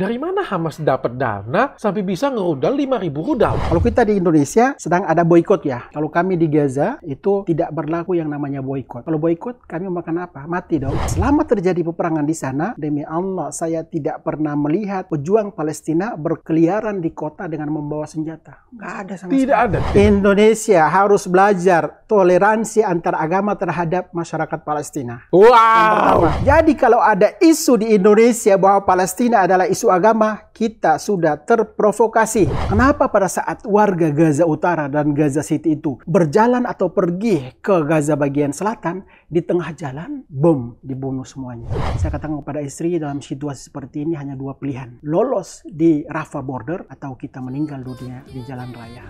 Dari mana Hamas dapat dana sampai bisa ngerudal 5.000 rudal? Kalau kita di Indonesia sedang ada boykot ya. Kalau kami di Gaza itu tidak berlaku yang namanya boykot. Kalau boykot kami makan apa? Mati dong. Selama terjadi peperangan di sana, demi Allah saya tidak pernah melihat pejuang Palestina berkeliaran di kota dengan membawa senjata. Nggak ada sama Tidak sekali. ada. Indonesia harus belajar toleransi antar agama terhadap masyarakat Palestina. Wow. Jadi kalau ada isu di Indonesia bahwa Palestina adalah isu agama, kita sudah terprovokasi. Kenapa pada saat warga Gaza Utara dan Gaza City itu berjalan atau pergi ke Gaza bagian selatan, di tengah jalan, bom, dibunuh semuanya. Saya katakan kepada istri, dalam situasi seperti ini hanya dua pilihan. Lolos di Rafa border atau kita meninggal dunia di jalan raya.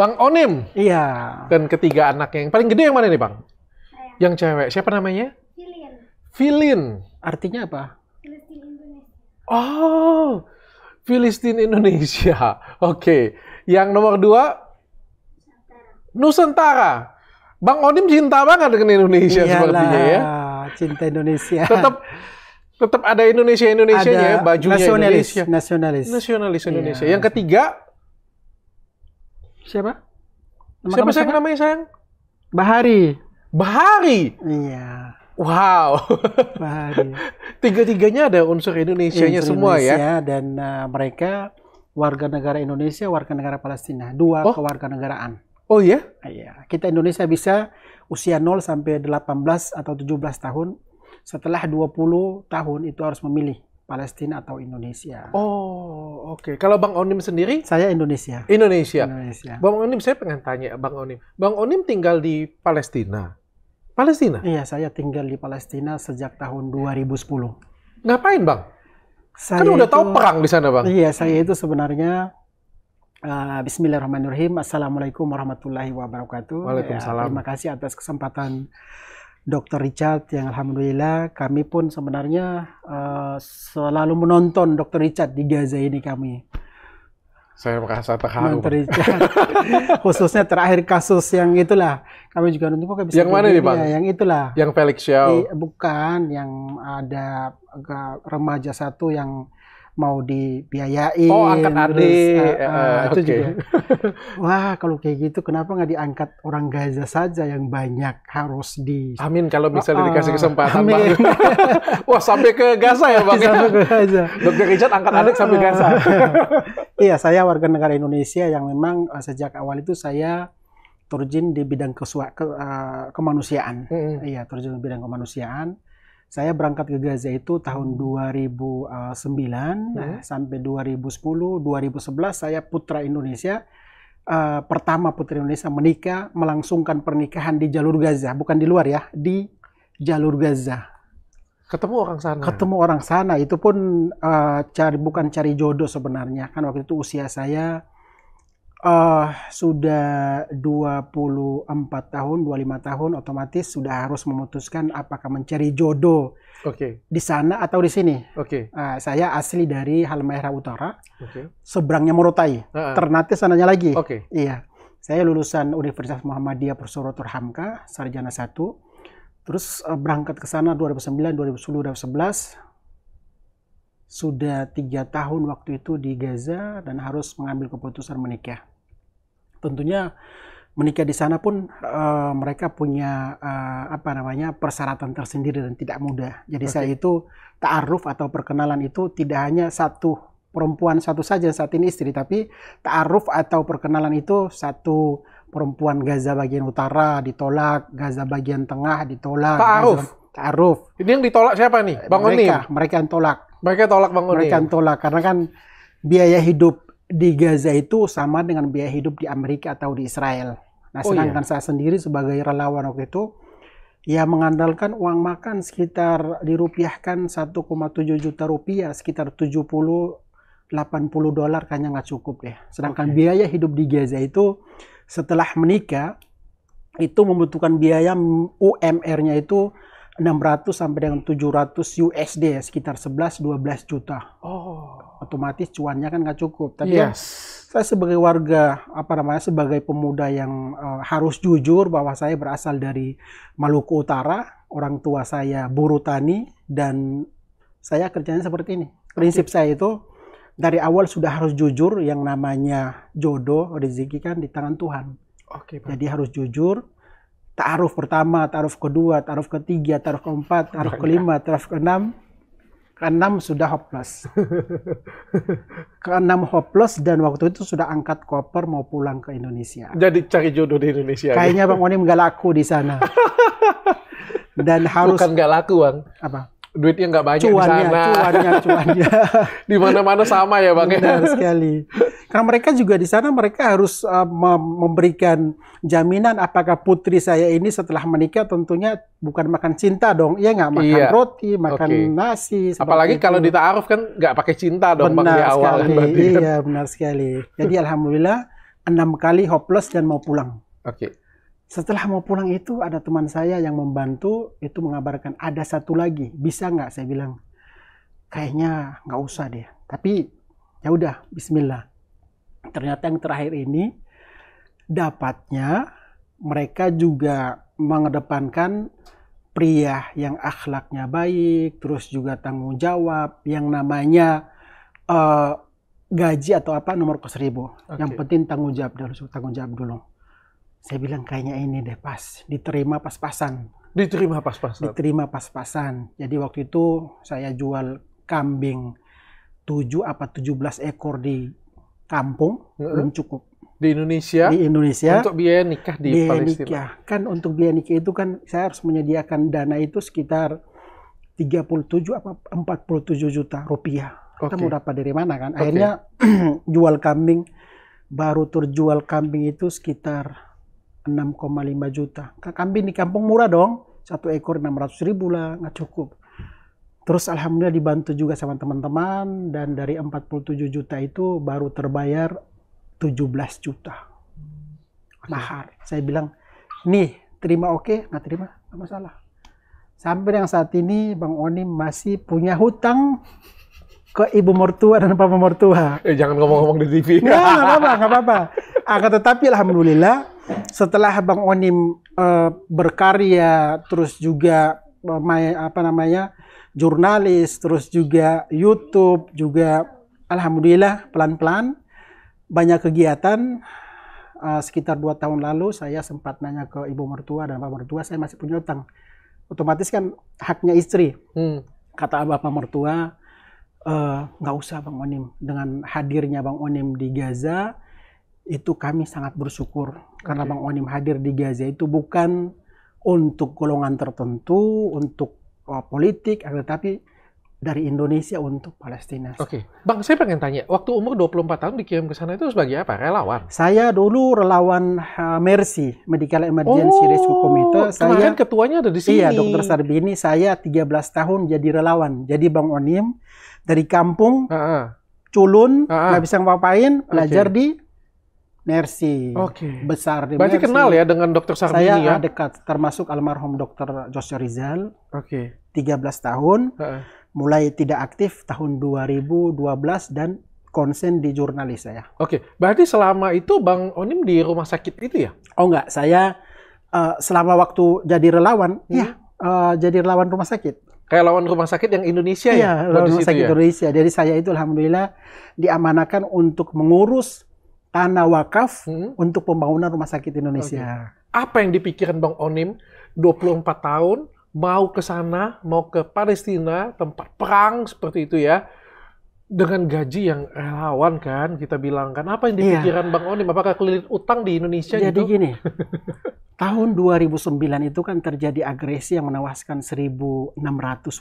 Bang Onim. Iya. Dan ketiga anaknya yang paling gede yang mana nih, Bang? Saya. Yang cewek. Siapa namanya? Filin. Filin. Artinya apa? Filistin Indonesia. Oh, Filistin Indonesia. Oke. Okay. Yang nomor dua? Nusantara. Nusantara. Bang Onim cinta banget dengan Indonesia Iyalah, sepertinya ya. cinta Indonesia. tetap tetap ada Indonesia Indonesia ya, bajunya nasionalis, Indonesia. Nasionalis. Nasionalis iya. Indonesia. Iya. Yang ketiga Siapa? Nama Siapa sayang namanya sayang? Bahari. Bahari. Iya. Wow. Bahari. Tiga-tiganya ada unsur Indonesia-nya unsur semua ya? Indonesia, ya. dan uh, mereka warga negara Indonesia, warga negara Palestina, dua oh. negaraan Oh iya? Iya. Kita Indonesia bisa usia 0 sampai 18 atau 17 tahun. Setelah 20 tahun itu harus memilih Palestina atau Indonesia. Oh oke. Okay. Kalau Bang Onim sendiri? Saya Indonesia. Indonesia. Indonesia. Bang Onim saya pengen tanya Bang Onim. Bang Onim tinggal di Palestina. Palestina? Iya, saya tinggal di Palestina sejak tahun 2010. Ngapain, Bang? Kan saya kan udah itu, tahu perang di sana, Bang. Iya, saya itu sebenarnya Uh, Bismillahirrahmanirrahim. Assalamualaikum warahmatullahi wabarakatuh. Waalaikumsalam. Ya, terima kasih atas kesempatan Dr. Richard yang alhamdulillah kami pun sebenarnya uh, selalu menonton Dr. Richard di Gaza ini kami. Saya merasa terharu. Dr. Richard. Khususnya terakhir kasus yang itulah. Kami juga nonton kok bisa Yang mana nih, Pak? Ya? Yang itulah. Yang Felix Xiao. bukan, yang ada eh, remaja satu yang mau dibiayain. Oh, angkat adik. uh, uh, uh, okay. itu juga. Wah, kalau kayak gitu kenapa nggak diangkat orang Gaza saja yang banyak harus di Amin kalau bisa uh, dikasih kesempatan, amin. Wah, sampai ke Gaza ya, Bang. sampai ya? ke Gaza. Dokter Richard angkat adik sampai ah. Gaza. iya, saya warga negara Indonesia yang memang uh, sejak awal itu saya terjun di bidang kesua, ke, uh, kemanusiaan. Mm -hmm. Iya, turjin di bidang kemanusiaan saya berangkat ke Gaza itu tahun 2009 hmm. Eh, hmm. Nah, sampai 2010, 2011 saya putra Indonesia uh, pertama putri Indonesia menikah melangsungkan pernikahan di jalur Gaza, bukan di luar ya, di jalur Gaza. Ketemu orang sana. Ketemu orang sana itu pun uh, cari bukan cari jodoh sebenarnya. Kan waktu itu usia saya uh, sudah 24 tahun, 25 tahun otomatis sudah harus memutuskan apakah mencari jodoh okay. di sana atau di sini. Oke. Okay. Uh, eh, saya asli dari Halmahera Utara. Okay. Seberangnya Morotai. Uh -uh. Ternate sananya lagi. Oke. Okay. Iya. Saya lulusan Universitas Muhammadiyah Persurotur Hamka, sarjana 1. Terus uh, berangkat ke sana 2009, 2010, 2011 sudah tiga tahun waktu itu di Gaza dan harus mengambil keputusan menikah tentunya menikah di sana pun uh, mereka punya uh, apa namanya persyaratan tersendiri dan tidak mudah. Jadi okay. saya itu taaruf atau perkenalan itu tidak hanya satu perempuan satu saja saat ini istri, tapi taaruf atau perkenalan itu satu perempuan Gaza bagian utara ditolak, Gaza bagian tengah ditolak. Taaruf. Taaruf. Ini yang ditolak siapa nih? Bang Mereka, mereka yang tolak. Mereka tolak Bang Mereka yang tolak karena kan biaya hidup di Gaza itu sama dengan biaya hidup di Amerika atau di Israel. Nah, oh, sedangkan iya. saya sendiri sebagai relawan waktu itu ya mengandalkan uang makan sekitar dirupiahkan 1,7 juta rupiah sekitar 70 80 dolar kayaknya nggak cukup ya. Sedangkan okay. biaya hidup di Gaza itu setelah menikah itu membutuhkan biaya UMR-nya itu 600 sampai dengan 700 USD ya, sekitar 11-12 juta. Oh. Otomatis cuannya kan nggak cukup. Tapi ya, yes. ya, saya sebagai warga, apa namanya, sebagai pemuda yang uh, harus jujur bahwa saya berasal dari Maluku Utara, orang tua saya buruh tani, dan saya kerjanya seperti ini. Prinsip okay. saya itu, dari awal sudah harus jujur, yang namanya jodoh, rezeki kan di tangan Tuhan. Oke, okay, Jadi harus jujur, Ta'aruf pertama, ta'aruf kedua, ta'aruf ketiga, ta'aruf keempat, ta'aruf kelima, ta'aruf keenam. Keenam sudah hopeless. Keenam hopeless dan waktu itu sudah angkat koper mau pulang ke Indonesia. Jadi cari jodoh di Indonesia. Kayaknya Bang Onim nggak laku di sana. dan harus bukan nggak laku bang apa duitnya nggak banyak cuannya, di sana. Cuannya, cuannya. di mana-mana sama ya bang. Ya? Benar sekali. Karena mereka juga di sana mereka harus uh, memberikan jaminan apakah putri saya ini setelah menikah tentunya bukan makan cinta dong. Iya nggak makan iya. roti, makan okay. nasi. Apalagi itu. kalau di kan nggak pakai cinta dong benar bang di awal. Sekali. Kan, iya benar sekali. Jadi alhamdulillah enam kali hopeless dan mau pulang. Oke. Okay. Setelah mau pulang itu ada teman saya yang membantu itu mengabarkan ada satu lagi bisa nggak saya bilang kayaknya nggak usah deh tapi ya udah Bismillah ternyata yang terakhir ini dapatnya mereka juga mengedepankan pria yang akhlaknya baik terus juga tanggung jawab yang namanya uh, gaji atau apa nomor ke seribu okay. yang penting tanggung jawab dulu tanggung jawab dulu saya bilang kayaknya ini deh pas diterima pas-pasan diterima pas-pasan diterima pas-pasan jadi waktu itu saya jual kambing 7 apa 17 ekor di kampung mm -hmm. belum cukup di Indonesia di Indonesia untuk biaya nikah di biaya Palestina nikah. kan untuk biaya nikah itu kan saya harus menyediakan dana itu sekitar 37 apa 47 juta rupiah okay. kita mau dapat dari mana kan akhirnya jual kambing baru terjual kambing itu sekitar 6,5 juta. Kambing di kampung murah dong, satu ekor 600 ribu lah, nggak cukup. Terus alhamdulillah dibantu juga sama teman-teman dan dari 47 juta itu baru terbayar 17 juta. Mahar. Saya bilang, nih terima oke, okay, nggak terima, nggak masalah. Sampai yang saat ini Bang Oni masih punya hutang ke ibu mertua dan papa mertua. Eh, jangan ngomong-ngomong di TV. Nggak, nggak apa-apa, nggak apa-apa. Akan tetapi alhamdulillah setelah Bang Onim uh, berkarya terus juga uh, eh, my, apa namanya jurnalis terus juga YouTube juga alhamdulillah pelan-pelan banyak kegiatan uh, sekitar dua tahun lalu saya sempat nanya ke ibu mertua dan bapak mertua saya masih punya utang otomatis kan haknya istri hmm. kata bapak mertua nggak uh, usah bang Onim dengan hadirnya bang Onim di Gaza itu kami sangat bersyukur okay. karena Bang Onim hadir di Gaza itu bukan untuk golongan tertentu, untuk uh, politik, tetapi eh, dari Indonesia untuk Palestina. Oke. Okay. Bang, saya pengen tanya, waktu umur 24 tahun dikirim ke sana itu sebagai apa? Relawan? Saya dulu relawan uh, Mercy, Medical Emergency oh, Rescue Committee. Saya ketuanya ada di iya, sini. Iya, Dokter Sarbini. Saya 13 tahun jadi relawan. Jadi Bang Onim dari kampung, uh -uh. culun, nggak uh -uh. bisa ngapain, belajar okay. di Nersi. Oke. Okay. Besar di Berarti kenal ya dengan Dokter Sarbini Saya ya? Saya dekat, termasuk almarhum Dokter Joshua Rizal. Oke. Okay. 13 tahun. Uh -uh. Mulai tidak aktif tahun 2012 dan konsen di jurnalis saya. Oke. Okay. Berarti selama itu Bang Onim di rumah sakit itu ya? Oh enggak, saya uh, selama waktu jadi relawan, hmm. ya, uh, jadi relawan rumah sakit kayak lawan rumah sakit yang Indonesia iya, ya? Iya, rumah sakit ya? Indonesia. Jadi saya itu alhamdulillah diamanakan untuk mengurus tanah wakaf hmm. untuk pembangunan rumah sakit Indonesia. Okay. Apa yang dipikirkan Bang Onim 24 tahun mau ke sana, mau ke Palestina, tempat perang seperti itu ya. Dengan gaji yang relawan kan kita bilang kan apa yang iya. dipikirkan Bang Onim apakah kelilit utang di Indonesia Jadi gitu? gini. tahun 2009 itu kan terjadi agresi yang menewaskan 1.600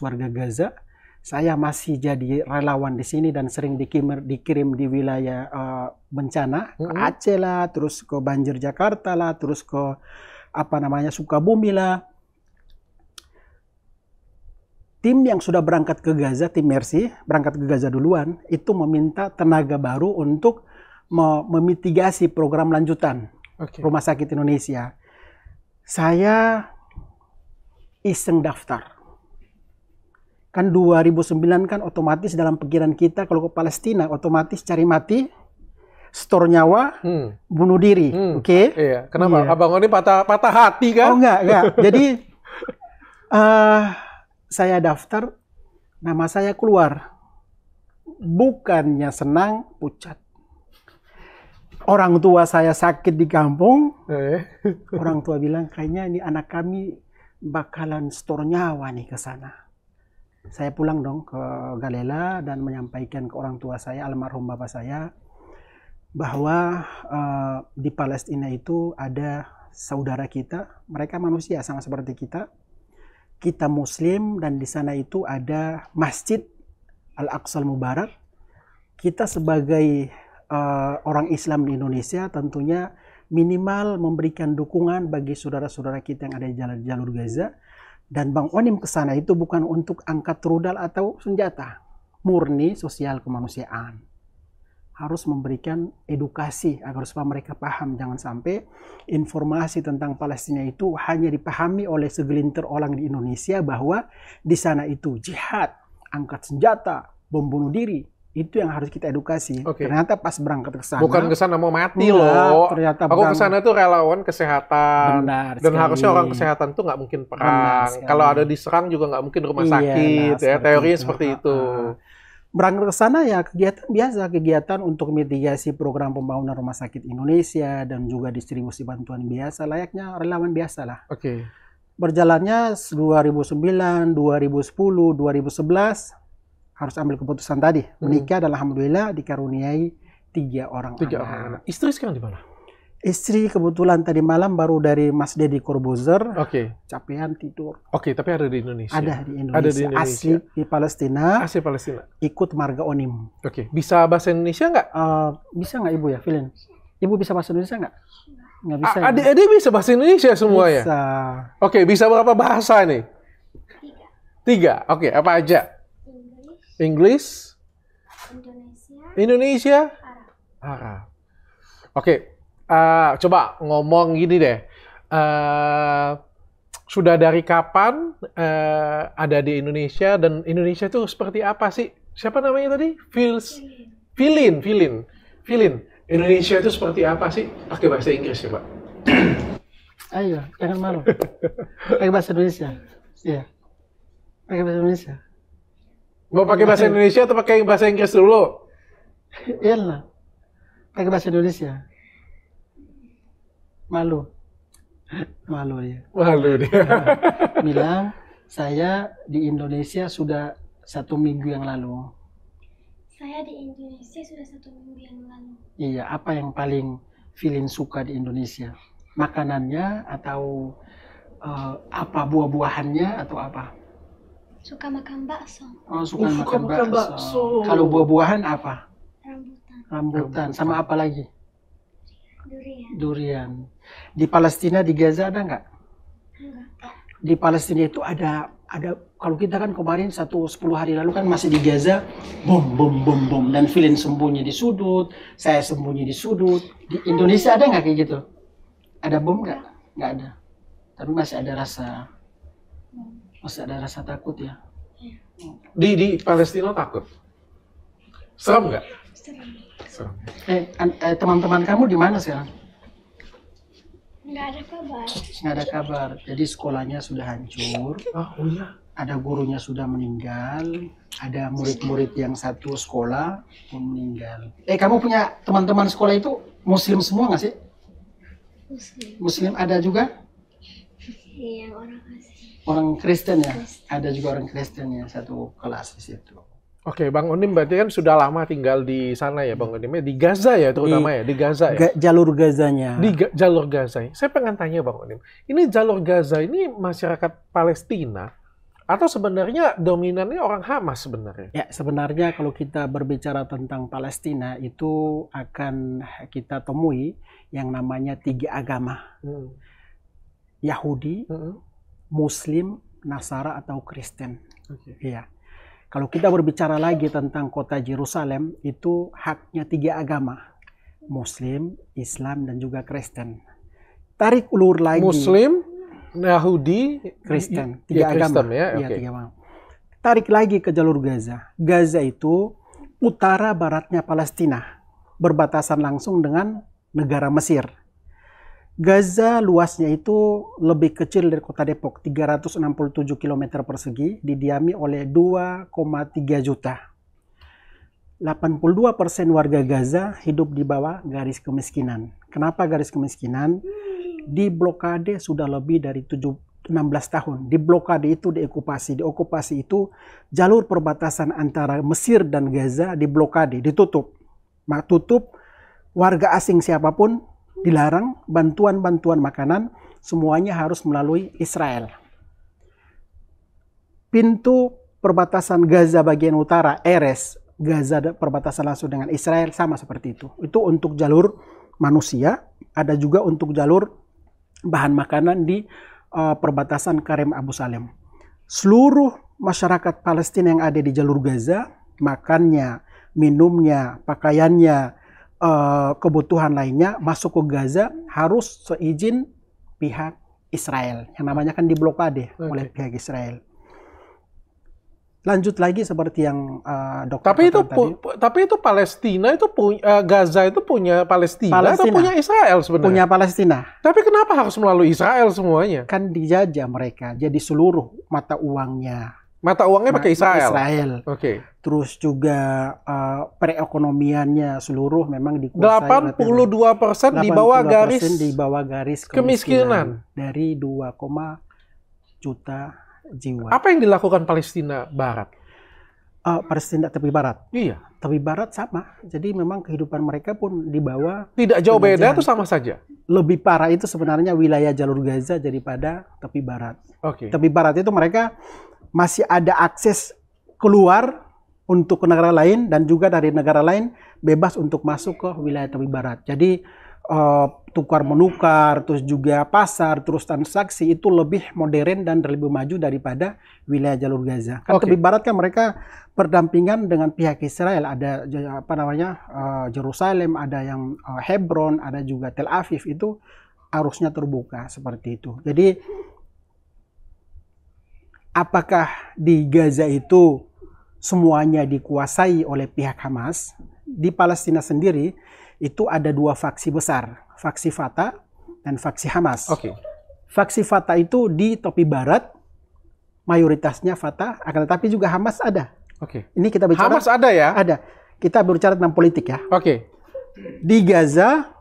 warga Gaza saya masih jadi relawan di sini dan sering dikirim, dikirim di wilayah uh, bencana mm -hmm. ke Aceh lah, terus ke banjir Jakarta lah, terus ke apa namanya Sukabumi lah. Tim yang sudah berangkat ke Gaza, tim Mercy berangkat ke Gaza duluan, itu meminta tenaga baru untuk memitigasi program lanjutan okay. Rumah Sakit Indonesia. Saya iseng daftar Kan 2009 kan otomatis dalam pikiran kita kalau ke Palestina otomatis cari mati, store nyawa, hmm. bunuh diri. Hmm. Oke. Okay? Iya. Kenapa? Iya. Abang ini patah patah hati kan? Oh enggak, enggak. Jadi uh, saya daftar nama saya keluar. Bukannya senang, pucat orang tua saya sakit di kampung, eh. orang tua bilang kayaknya ini anak kami bakalan store nyawa nih ke sana saya pulang dong ke Galela dan menyampaikan ke orang tua saya almarhum bapak saya bahwa uh, di Palestina itu ada saudara kita, mereka manusia sama seperti kita. Kita muslim dan di sana itu ada Masjid al aqsa Mubarak. Kita sebagai uh, orang Islam di Indonesia tentunya minimal memberikan dukungan bagi saudara-saudara kita yang ada di jalur Gaza dan Bang Onim ke sana itu bukan untuk angkat rudal atau senjata, murni sosial kemanusiaan. Harus memberikan edukasi agar supaya mereka paham. Jangan sampai informasi tentang Palestina itu hanya dipahami oleh segelintir orang di Indonesia bahwa di sana itu jihad, angkat senjata, bom bunuh diri, itu yang harus kita edukasi. Okay. Ternyata pas berangkat ke sana bukan ke sana mau mati enggak, iya, loh. Ternyata aku ke sana tuh relawan kesehatan. Benar dan sekali. harusnya orang kesehatan tuh nggak mungkin perang. Kalau ada diserang juga nggak mungkin rumah iya, sakit nah, ya. Teorinya itu. seperti ah, itu. Ah. Berangkat ke sana ya kegiatan biasa kegiatan untuk mitigasi program pembangunan rumah sakit Indonesia dan juga distribusi bantuan biasa layaknya relawan biasa lah. Oke. Okay. Berjalannya 2009, 2010, 2011 harus ambil keputusan tadi hmm. menikah dan alhamdulillah dikaruniai tiga orang tiga anak. orang anak istri sekarang di mana Istri kebetulan tadi malam baru dari Mas Deddy Corbuzier. Oke. Okay. Capean tidur. Oke, okay, tapi ada di Indonesia. Ada di Indonesia. Ada di Indonesia. Asli di Palestina. Asli Palestina. Ikut marga onim. Oke. Okay. Bisa bahasa Indonesia nggak? Uh, bisa nggak Ibu ya, Filin? Ibu bisa bahasa Indonesia nggak? Nggak bisa. Ada ya? adik bisa bahasa Indonesia semua ya. Bisa. Oke, okay, bisa berapa bahasa nih? Tiga. Tiga. Oke, okay, apa aja? Inggris, Indonesia, Indonesia Arab. Arab. Oke, okay. uh, eh, coba ngomong gini deh. Uh, sudah dari kapan uh, ada di Indonesia dan Indonesia itu seperti apa sih? Siapa namanya tadi? Fils, Filin, Filin, Filin. Indonesia itu seperti apa sih? Pakai bahasa Inggris ya, Pak. Ayo, jangan malu. Pakai bahasa Indonesia. Iya. Pakai bahasa Indonesia. Mau pakai bahasa Indonesia atau pakai bahasa Inggris dulu? Iya lah, Pakai bahasa Indonesia. Malu. Malu ya. Malu dia. Nah, bilang saya di Indonesia sudah satu minggu yang lalu. Saya di Indonesia sudah satu minggu yang lalu. Iya, apa yang paling feeling suka di Indonesia? Makanannya atau uh, apa buah-buahannya atau apa? Suka makan bakso. Oh, suka, oh, makan, bakso. bakso. Kalau buah-buahan apa? Rambutan. Rambutan. Sama apa lagi? Durian. Durian. Di Palestina, di Gaza ada nggak? Enggak. Di Palestina itu ada ada kalau kita kan kemarin satu sepuluh hari lalu kan masih di Gaza bom bom bom bom dan Filin sembunyi di sudut saya sembunyi di sudut di Indonesia ada nggak kayak gitu ada bom nggak nggak ada tapi masih ada rasa masih ada rasa takut ya? Iya. Di di Palestina takut? Serem nggak? Serem. Serem. Eh, eh, teman-teman kamu di mana sekarang? Nggak ada kabar. Nggak ada kabar. Jadi sekolahnya sudah hancur. Ah, oh iya. Ada gurunya sudah meninggal. Ada murid-murid yang satu sekolah pun meninggal. Eh, kamu punya teman-teman sekolah itu muslim semua nggak sih? Muslim. Muslim ada juga? Iya, orang orang Kristen ya. Kristen. Ada juga orang Kristen yang satu kelas di situ. Oke, Bang Onim berarti kan sudah lama tinggal di sana ya, Bang Onim. Ya? Di Gaza ya terutama di, ya, di Gaza ya. jalur Gazanya. Di ga, jalur Gaza. Saya pengen tanya Bang Onim, ini jalur Gaza ini masyarakat Palestina atau sebenarnya dominannya orang Hamas sebenarnya? Ya, sebenarnya kalau kita berbicara tentang Palestina itu akan kita temui yang namanya tiga agama. Hmm. Yahudi, hmm. Muslim, Nasara atau Kristen. Okay. Iya. Kalau kita berbicara lagi tentang kota Jerusalem, itu haknya tiga agama. Muslim, Islam, dan juga Kristen. Tarik ulur lagi. Muslim, Yahudi, Kristen. Ya, tiga ya, agama. Kristen, ya? Iya, okay. tiga agama. Tarik lagi ke jalur Gaza. Gaza itu utara baratnya Palestina. Berbatasan langsung dengan negara Mesir. Gaza luasnya itu lebih kecil dari kota Depok, 367 km persegi, didiami oleh 2,3 juta. 82 persen warga Gaza hidup di bawah garis kemiskinan. Kenapa garis kemiskinan? Di blokade sudah lebih dari 7, 16 tahun. Di blokade itu diokupasi. Diokupasi itu jalur perbatasan antara Mesir dan Gaza diblokade, ditutup. Mak tutup warga asing siapapun dilarang bantuan-bantuan makanan semuanya harus melalui Israel. Pintu perbatasan Gaza bagian utara, Eres, Gaza perbatasan langsung dengan Israel sama seperti itu. Itu untuk jalur manusia, ada juga untuk jalur bahan makanan di uh, perbatasan Karim Abu Salem. Seluruh masyarakat Palestina yang ada di jalur Gaza, makannya, minumnya, pakaiannya, Eh, kebutuhan lainnya masuk ke Gaza harus seizin pihak Israel yang namanya kan diblokade okay. oleh pihak Israel. Lanjut lagi seperti yang uh, dokter Tapi itu tadi. tapi itu Palestina itu punya uh, eh, Gaza itu punya Palestina, Palestina atau punya Israel sebenarnya? Punya Palestina. Tapi kenapa harus melalui Israel semuanya? Kan dijajah mereka. Jadi seluruh mata uangnya, Mata uangnya pakai Israel. Israel. Oke. Okay. Terus juga uh, perekonomiannya seluruh memang dikuasai 82% persen di bawah garis di bawah garis kemiskinan, kemiskinan dari 2, juta jiwa. Apa yang dilakukan Palestina Barat? Uh, Palestina tepi barat. Iya. Tepi barat sama. Jadi memang kehidupan mereka pun di bawah. Tidak jauh beda itu sama saja. Lebih parah itu sebenarnya wilayah jalur Gaza daripada tepi barat. Oke. Okay. Tepi barat itu mereka masih ada akses keluar untuk negara lain dan juga dari negara lain bebas untuk masuk ke wilayah tepi barat. Jadi uh, tukar menukar, terus juga pasar, terus transaksi itu lebih modern dan lebih maju daripada wilayah jalur Gaza. Kan okay. tepi barat kan mereka berdampingan dengan pihak Israel, ada apa namanya eh, Jerusalem, ada yang uh, Hebron, ada juga Tel Aviv itu arusnya terbuka seperti itu. Jadi apakah di Gaza itu semuanya dikuasai oleh pihak Hamas, di Palestina sendiri itu ada dua faksi besar, faksi Fatah dan faksi Hamas. Oke. Okay. Faksi Fatah itu di tepi barat mayoritasnya Fatah, akan tetapi juga Hamas ada. Oke. Okay. Ini kita bicara Hamas ada ya? Ada. Kita berbicara tentang politik ya. Oke. Okay. Di Gaza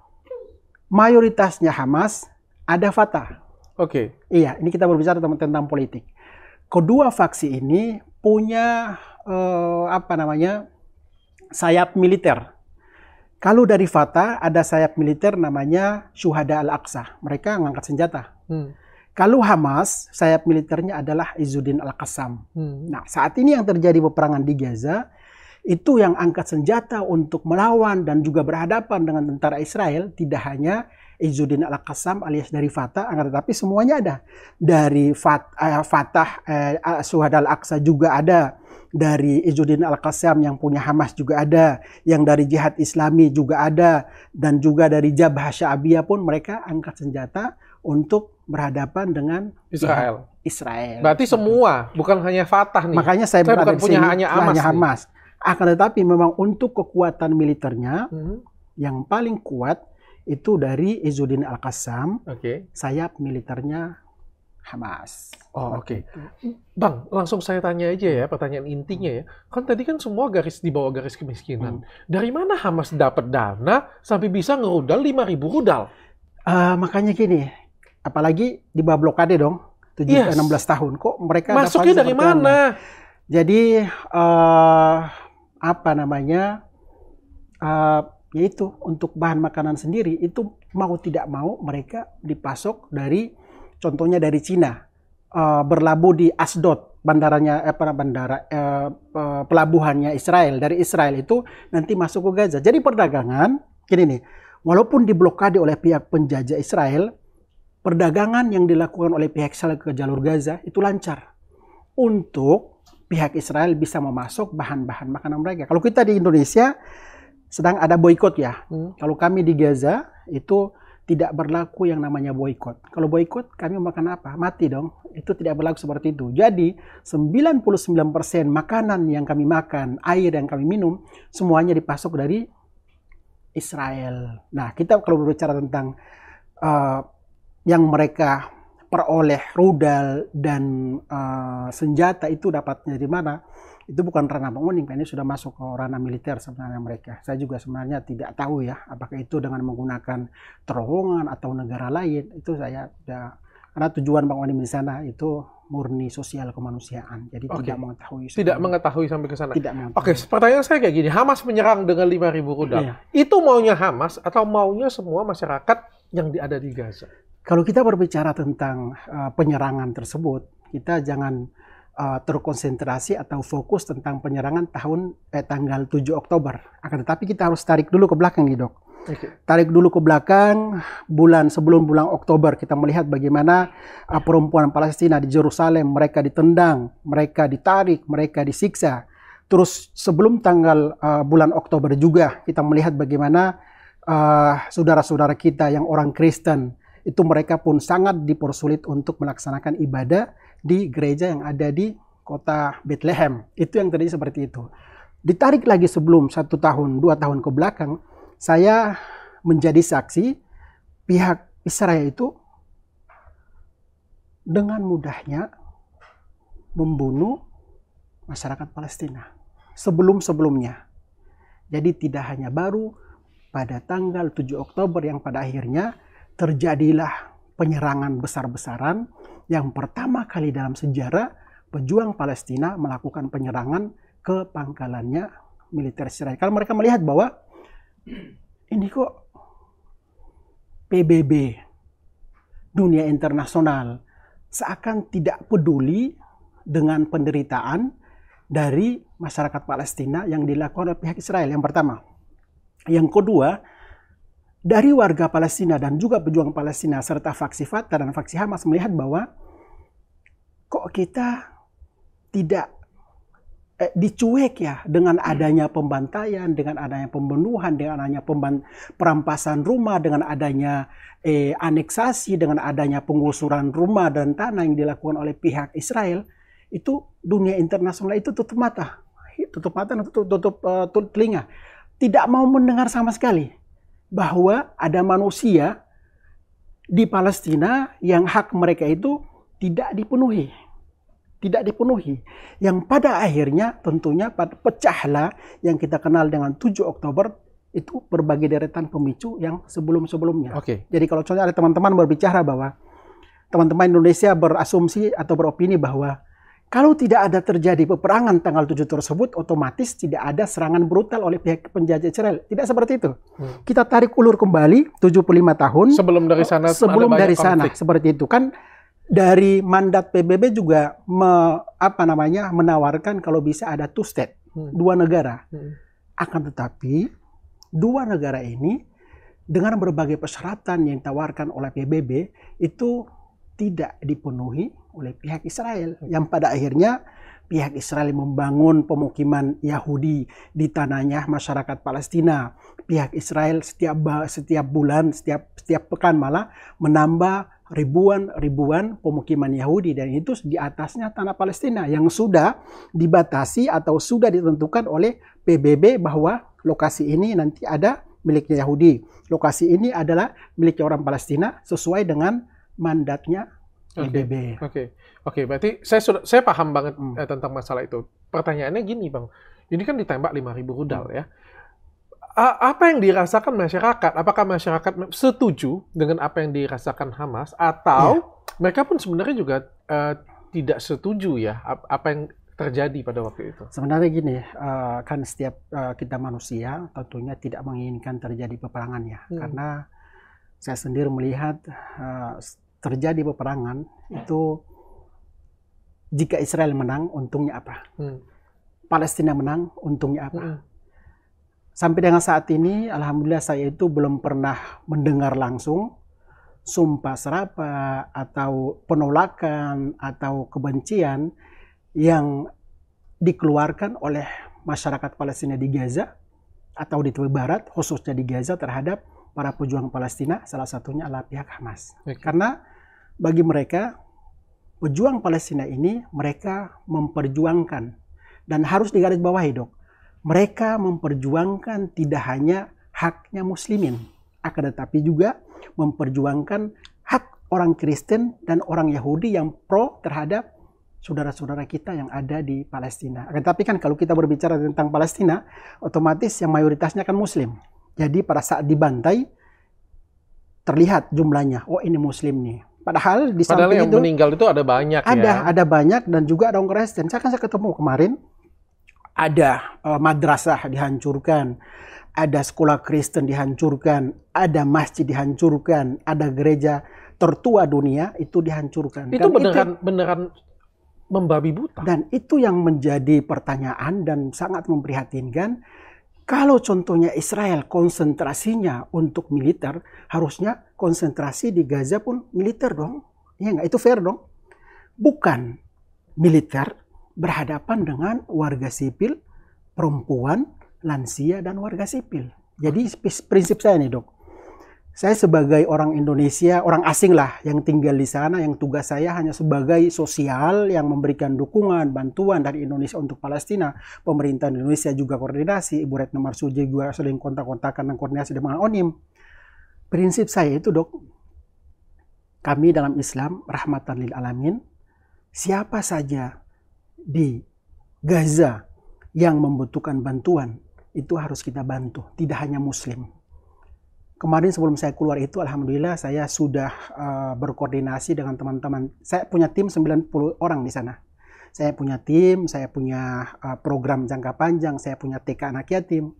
mayoritasnya Hamas, ada Fatah. Oke. Okay. Iya, ini kita berbicara tentang politik kedua faksi ini punya eh, apa namanya sayap militer. Kalau dari Fatah ada sayap militer namanya Syuhada Al-Aqsa. Mereka mengangkat senjata. Hmm. Kalau Hamas, sayap militernya adalah Izzuddin Al-Qassam. Hmm. Nah, saat ini yang terjadi peperangan di Gaza itu yang angkat senjata untuk melawan dan juga berhadapan dengan tentara Israel tidak hanya Izzuddin Al-Qassam alias dari Fatah tapi tetapi semuanya ada dari eh, Fatah eh, Suhad Al-Aqsa juga ada dari Izzuddin Al-Qassam yang punya Hamas juga ada yang dari Jihad Islami juga ada dan juga dari Jabhah Sya'biyah pun mereka angkat senjata untuk berhadapan dengan Israel. Israel. Berarti semua, bukan hanya Fatah nih. Makanya saya, saya bukan punya hanya Hamas. Hanya Hamas. Nih. Akan tetapi memang untuk kekuatan militernya hmm. yang paling kuat itu dari Izzuddin Al-Qassam. Okay. Sayap militernya Hamas. Oh, oke. Okay. Bang, langsung saya tanya aja ya pertanyaan intinya ya. Kan tadi kan semua garis di bawah garis kemiskinan. Hmm. Dari mana Hamas dapat dana sampai bisa ngerudal ribu rudal? Uh, makanya gini, apalagi di bawah blokade dong, 7 yes. 16 tahun kok mereka Masuknya dari mana? Jadi uh, apa namanya uh, yaitu untuk bahan makanan sendiri itu mau tidak mau mereka dipasok dari contohnya dari Cina uh, berlabuh di Asdod bandaranya eh, bandara eh, pelabuhannya Israel dari Israel itu nanti masuk ke Gaza jadi perdagangan gini nih walaupun diblokade oleh pihak penjajah Israel perdagangan yang dilakukan oleh pihak Israel ke jalur Gaza itu lancar untuk pihak Israel bisa memasok bahan-bahan makanan mereka. Kalau kita di Indonesia sedang ada boykot ya. Hmm. Kalau kami di Gaza itu tidak berlaku yang namanya boykot. Kalau boykot kami makan apa? Mati dong. Itu tidak berlaku seperti itu. Jadi 99% makanan yang kami makan, air yang kami minum, semuanya dipasok dari Israel. Nah kita kalau berbicara tentang uh, yang mereka peroleh rudal dan uh, senjata itu dapatnya di mana itu bukan ranah penguning ini sudah masuk ke ranah militer sebenarnya mereka saya juga sebenarnya tidak tahu ya apakah itu dengan menggunakan terowongan atau negara lain itu saya sudah karena tujuan Bang Onim di sana itu murni sosial kemanusiaan. Jadi okay. tidak mengetahui. Sebenarnya. Tidak mengetahui sampai ke sana. Tidak mengetahui. Oke, okay, pertanyaan saya kayak gini, Hamas menyerang dengan 5000 rudal. Iya. Itu maunya Hamas atau maunya semua masyarakat yang ada di Gaza? Kalau kita berbicara tentang uh, penyerangan tersebut, kita jangan uh, terkonsentrasi atau fokus tentang penyerangan tahun eh, tanggal 7 Oktober. Akan tetapi kita harus tarik dulu ke belakang nih, Dok. Okay. Tarik dulu ke belakang bulan sebelum bulan Oktober kita melihat bagaimana uh, perempuan Palestina di Jerusalem mereka ditendang, mereka ditarik, mereka disiksa. Terus sebelum tanggal uh, bulan Oktober juga kita melihat bagaimana saudara-saudara uh, saudara -saudara kita yang orang Kristen itu mereka pun sangat dipersulit untuk melaksanakan ibadah di gereja yang ada di kota Bethlehem. Itu yang terjadi seperti itu. Ditarik lagi sebelum satu tahun, dua tahun ke belakang, saya menjadi saksi pihak Israel itu dengan mudahnya membunuh masyarakat Palestina sebelum-sebelumnya. Jadi tidak hanya baru pada tanggal 7 Oktober yang pada akhirnya terjadilah penyerangan besar-besaran yang pertama kali dalam sejarah pejuang Palestina melakukan penyerangan ke pangkalannya militer Israel. Kalau mereka melihat bahwa ini kok PBB dunia internasional seakan tidak peduli dengan penderitaan dari masyarakat Palestina yang dilakukan oleh pihak Israel yang pertama. Yang kedua, dari warga Palestina dan juga pejuang Palestina serta faksi Fatah dan faksi Hamas melihat bahwa kok kita tidak eh, dicuek ya dengan hmm. adanya pembantaian, dengan adanya pembunuhan, dengan adanya pemban perampasan rumah, dengan adanya eh, aneksasi, dengan adanya pengusuran rumah dan tanah yang dilakukan oleh pihak Israel, itu dunia internasional itu tutup mata, tutup mata, tutup tutup, tutup, eh, tutup telinga, tidak mau mendengar sama sekali bahwa ada manusia di Palestina yang hak mereka itu tidak dipenuhi. Tidak dipenuhi. Yang pada akhirnya tentunya pecahlah yang kita kenal dengan 7 Oktober itu berbagai deretan pemicu yang sebelum-sebelumnya. Oke. Okay. Jadi kalau contohnya ada teman-teman berbicara bahwa teman-teman Indonesia berasumsi atau beropini bahwa kalau tidak ada terjadi peperangan tanggal 7 tersebut, otomatis tidak ada serangan brutal oleh pihak penjajah Israel. Tidak seperti itu. Hmm. Kita tarik ulur kembali 75 tahun. Sebelum dari sana. Sebelum dari sana seperti itu kan dari mandat PBB juga me, apa namanya menawarkan kalau bisa ada two state, hmm. dua negara. Hmm. Akan tetapi dua negara ini dengan berbagai persyaratan yang ditawarkan oleh PBB itu tidak dipenuhi oleh pihak Israel yang pada akhirnya pihak Israel membangun pemukiman Yahudi di tanahnya masyarakat Palestina. Pihak Israel setiap setiap bulan, setiap setiap pekan malah menambah ribuan-ribuan pemukiman Yahudi dan itu di atasnya tanah Palestina yang sudah dibatasi atau sudah ditentukan oleh PBB bahwa lokasi ini nanti ada miliknya Yahudi. Lokasi ini adalah miliknya orang Palestina sesuai dengan mandatnya IBB. Oke, okay. oke, okay. berarti saya sudah saya paham banget hmm. eh, tentang masalah itu. Pertanyaannya gini, bang, ini kan ditembak 5.000 rudal hmm. ya. A apa yang dirasakan masyarakat? Apakah masyarakat setuju dengan apa yang dirasakan Hamas atau yeah. mereka pun sebenarnya juga uh, tidak setuju ya apa yang terjadi pada waktu itu? Sebenarnya gini, uh, kan setiap uh, kita manusia tentunya tidak menginginkan terjadi peperangan ya, hmm. karena saya sendiri melihat uh, terjadi peperangan itu jika Israel menang untungnya apa? Hmm. Palestina menang untungnya apa? Hmm. Sampai dengan saat ini alhamdulillah saya itu belum pernah mendengar langsung sumpah serapa atau penolakan atau kebencian yang dikeluarkan oleh masyarakat Palestina di Gaza atau di tepi barat khususnya di Gaza terhadap para pejuang Palestina, salah satunya adalah pihak Hamas. Okay. Karena bagi mereka, pejuang Palestina ini mereka memperjuangkan dan harus digarisbawahi dok. Mereka memperjuangkan tidak hanya haknya muslimin, akan tetapi juga memperjuangkan hak orang Kristen dan orang Yahudi yang pro terhadap saudara-saudara kita yang ada di Palestina. tapi kan kalau kita berbicara tentang Palestina, otomatis yang mayoritasnya kan Muslim. Jadi pada saat dibantai terlihat jumlahnya. Oh ini Muslim nih. Padahal di Padahal samping yang itu meninggal itu ada banyak. Ya. Ada ya? ada banyak dan juga ada orang Kristen. Saya kan saya ketemu kemarin ada uh, madrasah dihancurkan, ada sekolah Kristen dihancurkan, ada masjid dihancurkan, ada gereja tertua dunia itu dihancurkan. Itu beneran itu, beneran membabi buta. Dan itu yang menjadi pertanyaan dan sangat memprihatinkan kalau contohnya Israel konsentrasinya untuk militer, harusnya konsentrasi di Gaza pun militer dong. ya enggak, Itu fair dong. Bukan militer berhadapan dengan warga sipil, perempuan, lansia, dan warga sipil. Jadi prinsip saya nih dok, saya sebagai orang Indonesia, orang asing lah yang tinggal di sana, yang tugas saya hanya sebagai sosial yang memberikan dukungan, bantuan dari Indonesia untuk Palestina. Pemerintah Indonesia juga koordinasi, Ibu Retno Marsuji juga sering kontak-kontakan dan koordinasi dengan ONIM. Prinsip saya itu dok, kami dalam Islam rahmatan lil alamin, siapa saja di Gaza yang membutuhkan bantuan, itu harus kita bantu, tidak hanya Muslim kemarin sebelum saya keluar itu alhamdulillah saya sudah uh, berkoordinasi dengan teman-teman. Saya punya tim 90 orang di sana. Saya punya tim, saya punya uh, program jangka panjang, saya punya TK anak yatim.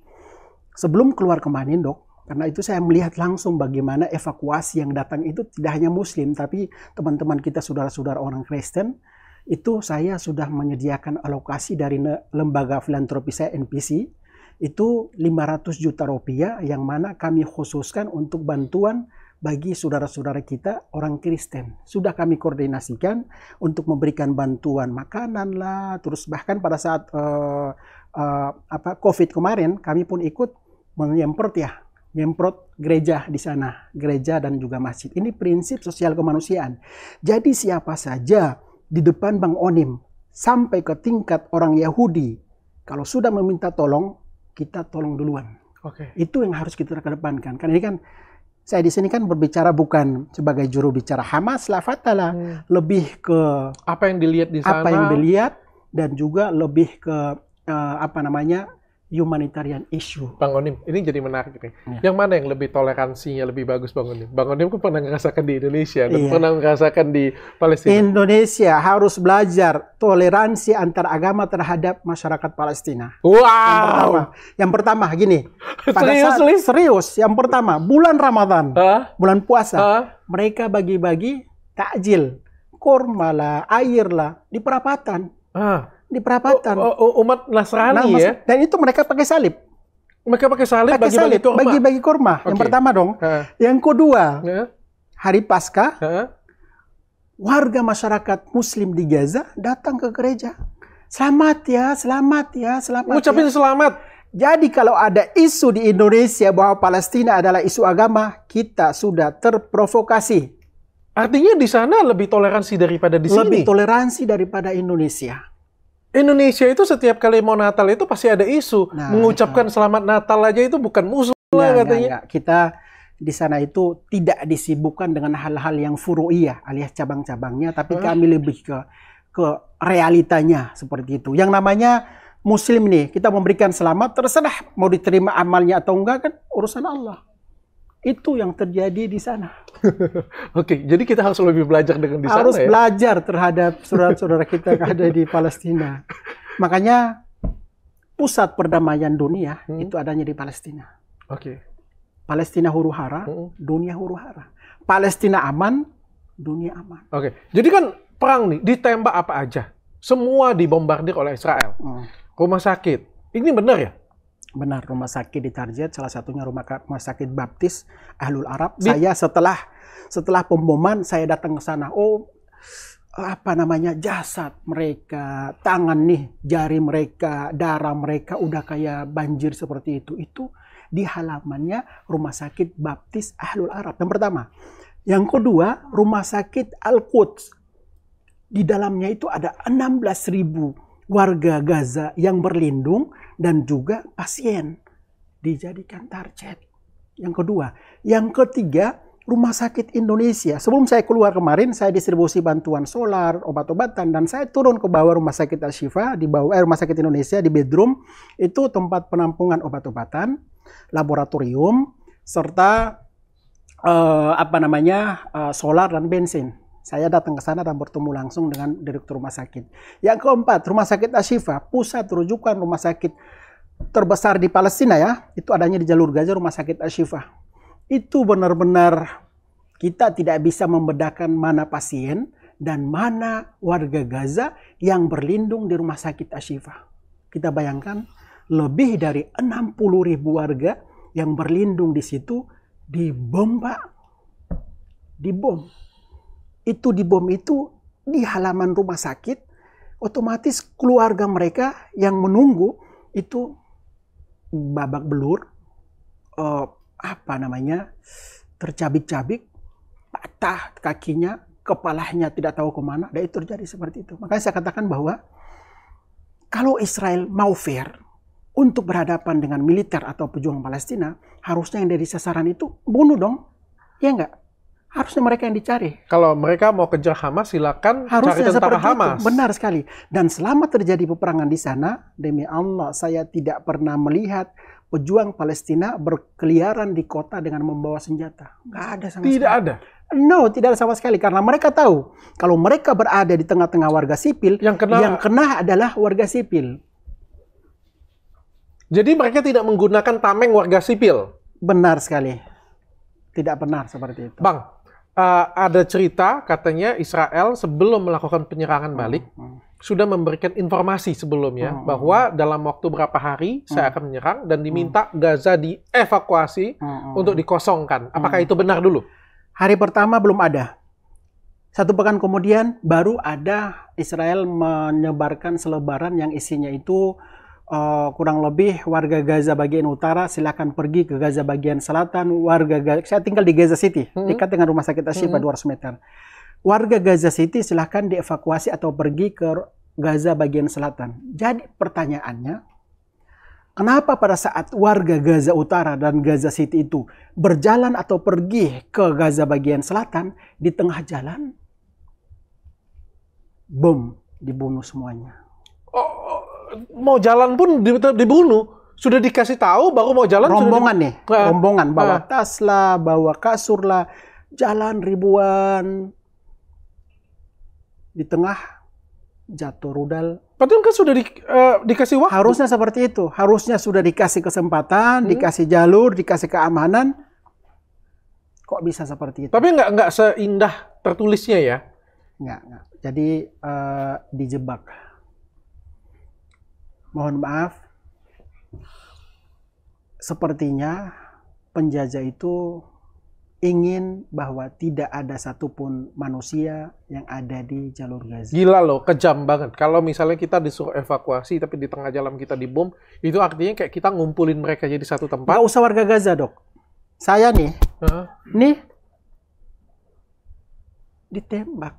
Sebelum keluar kemarin, Dok, karena itu saya melihat langsung bagaimana evakuasi yang datang itu tidak hanya muslim tapi teman-teman kita saudara-saudara orang Kristen itu saya sudah menyediakan alokasi dari lembaga filantropi saya NPC itu 500 juta rupiah yang mana kami khususkan untuk bantuan bagi saudara-saudara kita orang Kristen. Sudah kami koordinasikan untuk memberikan bantuan makanan lah, terus bahkan pada saat uh, uh, apa COVID kemarin kami pun ikut menyemprot ya, nyemprot gereja di sana, gereja dan juga masjid. Ini prinsip sosial kemanusiaan. Jadi siapa saja di depan Bang Onim sampai ke tingkat orang Yahudi kalau sudah meminta tolong kita tolong duluan. Oke. Okay. Itu yang harus kita kedepankan. Kan ini kan saya di sini kan berbicara bukan sebagai juru bicara Hamas lah fatala, hmm. lebih ke apa yang dilihat di sana. Apa yang dilihat dan juga lebih ke uh, apa namanya humanitarian issue. Bang Onim, ini jadi menarik nih. Ya. Yang mana yang lebih toleransinya lebih bagus Bang Onim? Bang Onim kan pernah merasakan di Indonesia dan iya. pernah merasakan di Palestina. Indonesia harus belajar toleransi antar agama terhadap masyarakat Palestina. Wow. Yang pertama, yang pertama gini. Pada serius, saat, serius? serius. Yang pertama, bulan Ramadan, huh? bulan puasa, huh? mereka bagi-bagi takjil, kurma lah, air lah di perapatan. Huh? di perapatan. Oh, oh, oh, umat Nasrani nah, ya. Dan itu mereka pakai salib. Mereka pakai salib pakai bagi-bagi salib, kurma. Bagi-bagi kurma. Okay. Yang pertama dong. Ha. Yang kedua, ha. hari Pasca, ha. warga masyarakat Muslim di Gaza datang ke gereja. Selamat ya, selamat ya, selamat. Ucapin ya. selamat. Jadi kalau ada isu di Indonesia bahwa Palestina adalah isu agama, kita sudah terprovokasi. Artinya di sana lebih toleransi daripada di lebih sini. Lebih toleransi daripada Indonesia. Indonesia itu setiap kali mau Natal itu pasti ada isu. Nah, Mengucapkan itu. selamat Natal aja itu bukan musuh lah iya, iya, katanya. Nah, kita di sana itu tidak disibukkan dengan hal-hal yang furu'iyah alias cabang-cabangnya, tapi hmm. kami lebih ke ke realitanya seperti itu. Yang namanya muslim nih, kita memberikan selamat terserah mau diterima amalnya atau enggak kan urusan Allah. Itu yang terjadi di sana. Oke, jadi kita harus lebih belajar dengan di harus sana. Harus ya? belajar terhadap saudara-saudara kita yang ada di Palestina. Makanya pusat perdamaian dunia hmm. itu adanya di Palestina. Oke. Okay. Palestina huru hara, hmm. dunia huru hara. Palestina aman, dunia aman. Oke. Okay. Jadi kan perang nih ditembak apa aja? Semua dibombardir oleh Israel. Hmm. Rumah sakit. Ini benar ya? Benar, rumah sakit di target salah satunya rumah, rumah sakit Baptis Ahlul Arab. Di... Saya setelah setelah pemboman saya datang ke sana. Oh, apa namanya? jasad mereka, tangan nih, jari mereka, darah mereka udah kayak banjir seperti itu. Itu di halamannya rumah sakit Baptis Ahlul Arab. Yang pertama. Yang kedua, rumah sakit Al-Quds. Di dalamnya itu ada 16.000 warga Gaza yang berlindung dan juga pasien dijadikan target. Yang kedua, yang ketiga rumah sakit Indonesia. Sebelum saya keluar kemarin, saya distribusi bantuan solar, obat-obatan, dan saya turun ke bawah rumah sakit Al-Shifa, di bawah eh, rumah sakit Indonesia, di bedroom. Itu tempat penampungan obat-obatan, laboratorium, serta uh, apa namanya uh, solar dan bensin. Saya datang ke sana dan bertemu langsung dengan direktur rumah sakit. Yang keempat, rumah sakit Ashifa, pusat rujukan rumah sakit terbesar di Palestina ya. Itu adanya di jalur Gaza rumah sakit Ashifa. Itu benar-benar kita tidak bisa membedakan mana pasien dan mana warga Gaza yang berlindung di rumah sakit Ashifa. Kita bayangkan lebih dari 60 ribu warga yang berlindung di situ dibomba, dibom itu dibom itu di halaman rumah sakit, otomatis keluarga mereka yang menunggu itu babak belur, uh, apa namanya, tercabik-cabik, patah kakinya, kepalanya tidak tahu kemana, dan itu terjadi seperti itu. Makanya saya katakan bahwa kalau Israel mau fair untuk berhadapan dengan militer atau pejuang Palestina, harusnya yang dari sasaran itu bunuh dong, ya enggak harusnya mereka yang dicari. Kalau mereka mau kejar Hamas, silakan harusnya cari tentara Hamas. Itu. Benar sekali. Dan selama terjadi peperangan di sana, demi Allah, saya tidak pernah melihat pejuang Palestina berkeliaran di kota dengan membawa senjata. Nggak ada sama tidak sekali. ada. No, tidak ada sama sekali karena mereka tahu kalau mereka berada di tengah-tengah warga sipil, yang kena, yang kena adalah warga sipil. Jadi mereka tidak menggunakan tameng warga sipil. Benar sekali. Tidak benar seperti itu. Bang, uh, ada cerita katanya Israel sebelum melakukan penyerangan hmm, balik hmm. sudah memberikan informasi sebelumnya hmm, hmm. bahwa hmm. dalam waktu berapa hari saya akan menyerang dan diminta Gaza dievakuasi untuk dikosongkan. Apakah itu benar dulu? Hari pertama belum ada. Satu pekan kemudian baru ada Israel menyebarkan selebaran yang isinya itu uh, kurang lebih warga Gaza bagian utara silahkan pergi ke Gaza bagian selatan warga Gaza, saya tinggal di Gaza City hmm dekat dengan rumah sakit Asyifa mm-hmm. 200 meter warga Gaza City silahkan dievakuasi atau pergi ke Gaza bagian selatan jadi pertanyaannya Kenapa pada saat warga Gaza Utara dan Gaza City itu berjalan atau pergi ke Gaza bagian selatan, di tengah jalan, bom dibunuh semuanya. Oh, oh mau jalan pun dibunuh sudah dikasih tahu baru mau jalan rombongan nih eh, eh. rombongan bawa uh, tas lah bawa kasur lah jalan ribuan di tengah jatuh rudal padahal kan sudah di, uh, dikasih waktu harusnya seperti itu harusnya sudah dikasih kesempatan hmm. dikasih jalur dikasih keamanan kok bisa seperti itu tapi nggak nggak seindah tertulisnya ya nggak, nggak. jadi uh, dijebak mohon maaf sepertinya penjajah itu ingin bahwa tidak ada satupun manusia yang ada di jalur Gaza. Gila loh, kejam banget. Kalau misalnya kita disuruh evakuasi tapi di tengah jalan kita dibom, itu artinya kayak kita ngumpulin mereka jadi satu tempat. Gak usah warga Gaza dok. Saya nih, huh? nih ditembak.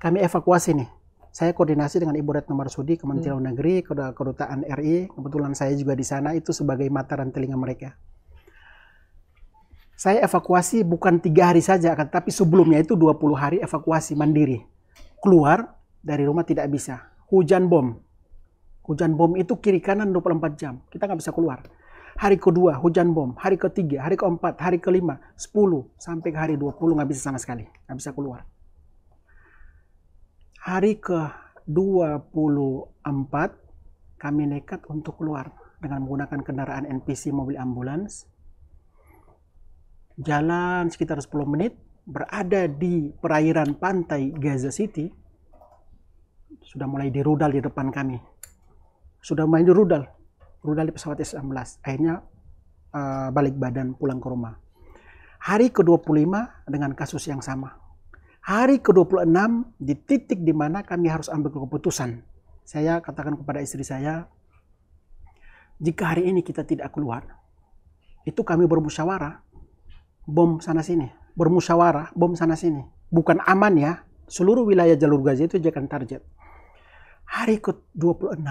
Kami evakuasi nih saya koordinasi dengan Ibu Retno Marsudi, Kementerian hmm. Negeri, Kedutaan RI. Kebetulan saya juga di sana itu sebagai mata dan telinga mereka. Saya evakuasi bukan tiga hari saja, kan, tapi sebelumnya itu 20 hari evakuasi mandiri. Keluar dari rumah tidak bisa. Hujan bom. Hujan bom itu kiri kanan 24 jam. Kita nggak bisa keluar. Hari kedua hujan bom, hari ketiga, hari keempat, hari kelima, 10 sampai ke hari 20 nggak bisa sama sekali, nggak bisa keluar hari ke-24 kami nekat untuk keluar dengan menggunakan kendaraan NPC mobil ambulans. Jalan sekitar 10 menit, berada di perairan pantai Gaza City, sudah mulai dirudal di depan kami. Sudah mulai dirudal, rudal di pesawat S-16. Akhirnya uh, balik badan pulang ke rumah. Hari ke-25 dengan kasus yang sama hari ke-26 di titik di mana kami harus ambil keputusan. Saya katakan kepada istri saya, jika hari ini kita tidak keluar, itu kami bermusyawarah, bom sana sini, bermusyawarah, bom sana sini. Bukan aman ya, seluruh wilayah jalur Gaza itu jangan target. Hari ke-26,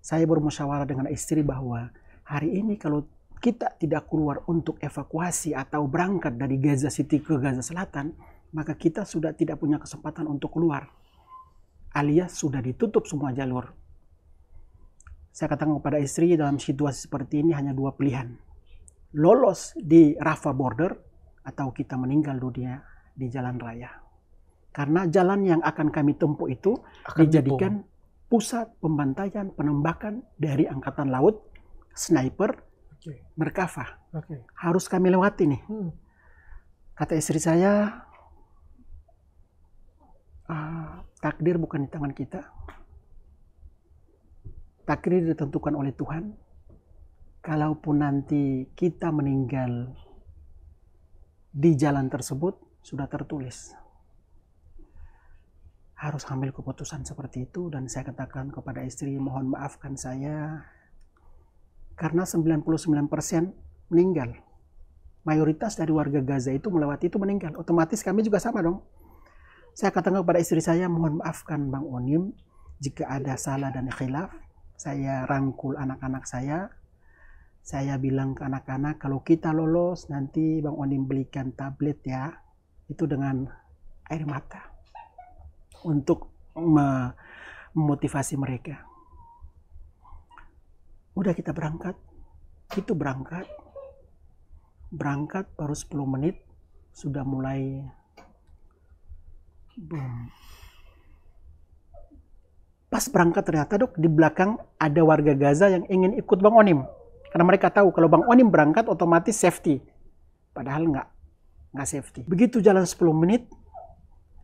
saya bermusyawarah dengan istri bahwa hari ini kalau kita tidak keluar untuk evakuasi atau berangkat dari Gaza City ke Gaza Selatan, maka kita sudah tidak punya kesempatan untuk keluar. Alias sudah ditutup semua jalur. Saya katakan kepada istri dalam situasi seperti ini hanya dua pilihan. Lolos di Rafa border atau kita meninggal dunia di jalan raya. Karena jalan yang akan kami tempuh itu akan dijadikan dipung. pusat pembantaian penembakan dari angkatan laut, sniper, okay. merkava. Okay. Harus kami lewati nih. Hmm. Kata istri saya, uh, takdir bukan di tangan kita. Takdir ditentukan oleh Tuhan. Kalaupun nanti kita meninggal di jalan tersebut, sudah tertulis. Harus ambil keputusan seperti itu dan saya katakan kepada istri, mohon maafkan saya karena 99% meninggal. Mayoritas dari warga Gaza itu melewati itu meninggal. Otomatis kami juga sama dong saya katakan kepada istri saya, mohon maafkan Bang Onim jika ada salah dan khilaf. Saya rangkul anak-anak saya. Saya bilang ke anak-anak, kalau kita lolos nanti Bang Onim belikan tablet ya. Itu dengan air mata. Untuk memotivasi mereka. Udah kita berangkat. Itu berangkat. Berangkat baru 10 menit. Sudah mulai Boom. Pas berangkat ternyata dok di belakang ada warga Gaza yang ingin ikut Bang Onim. Karena mereka tahu kalau Bang Onim berangkat otomatis safety. Padahal nggak, nggak safety. Begitu jalan 10 menit,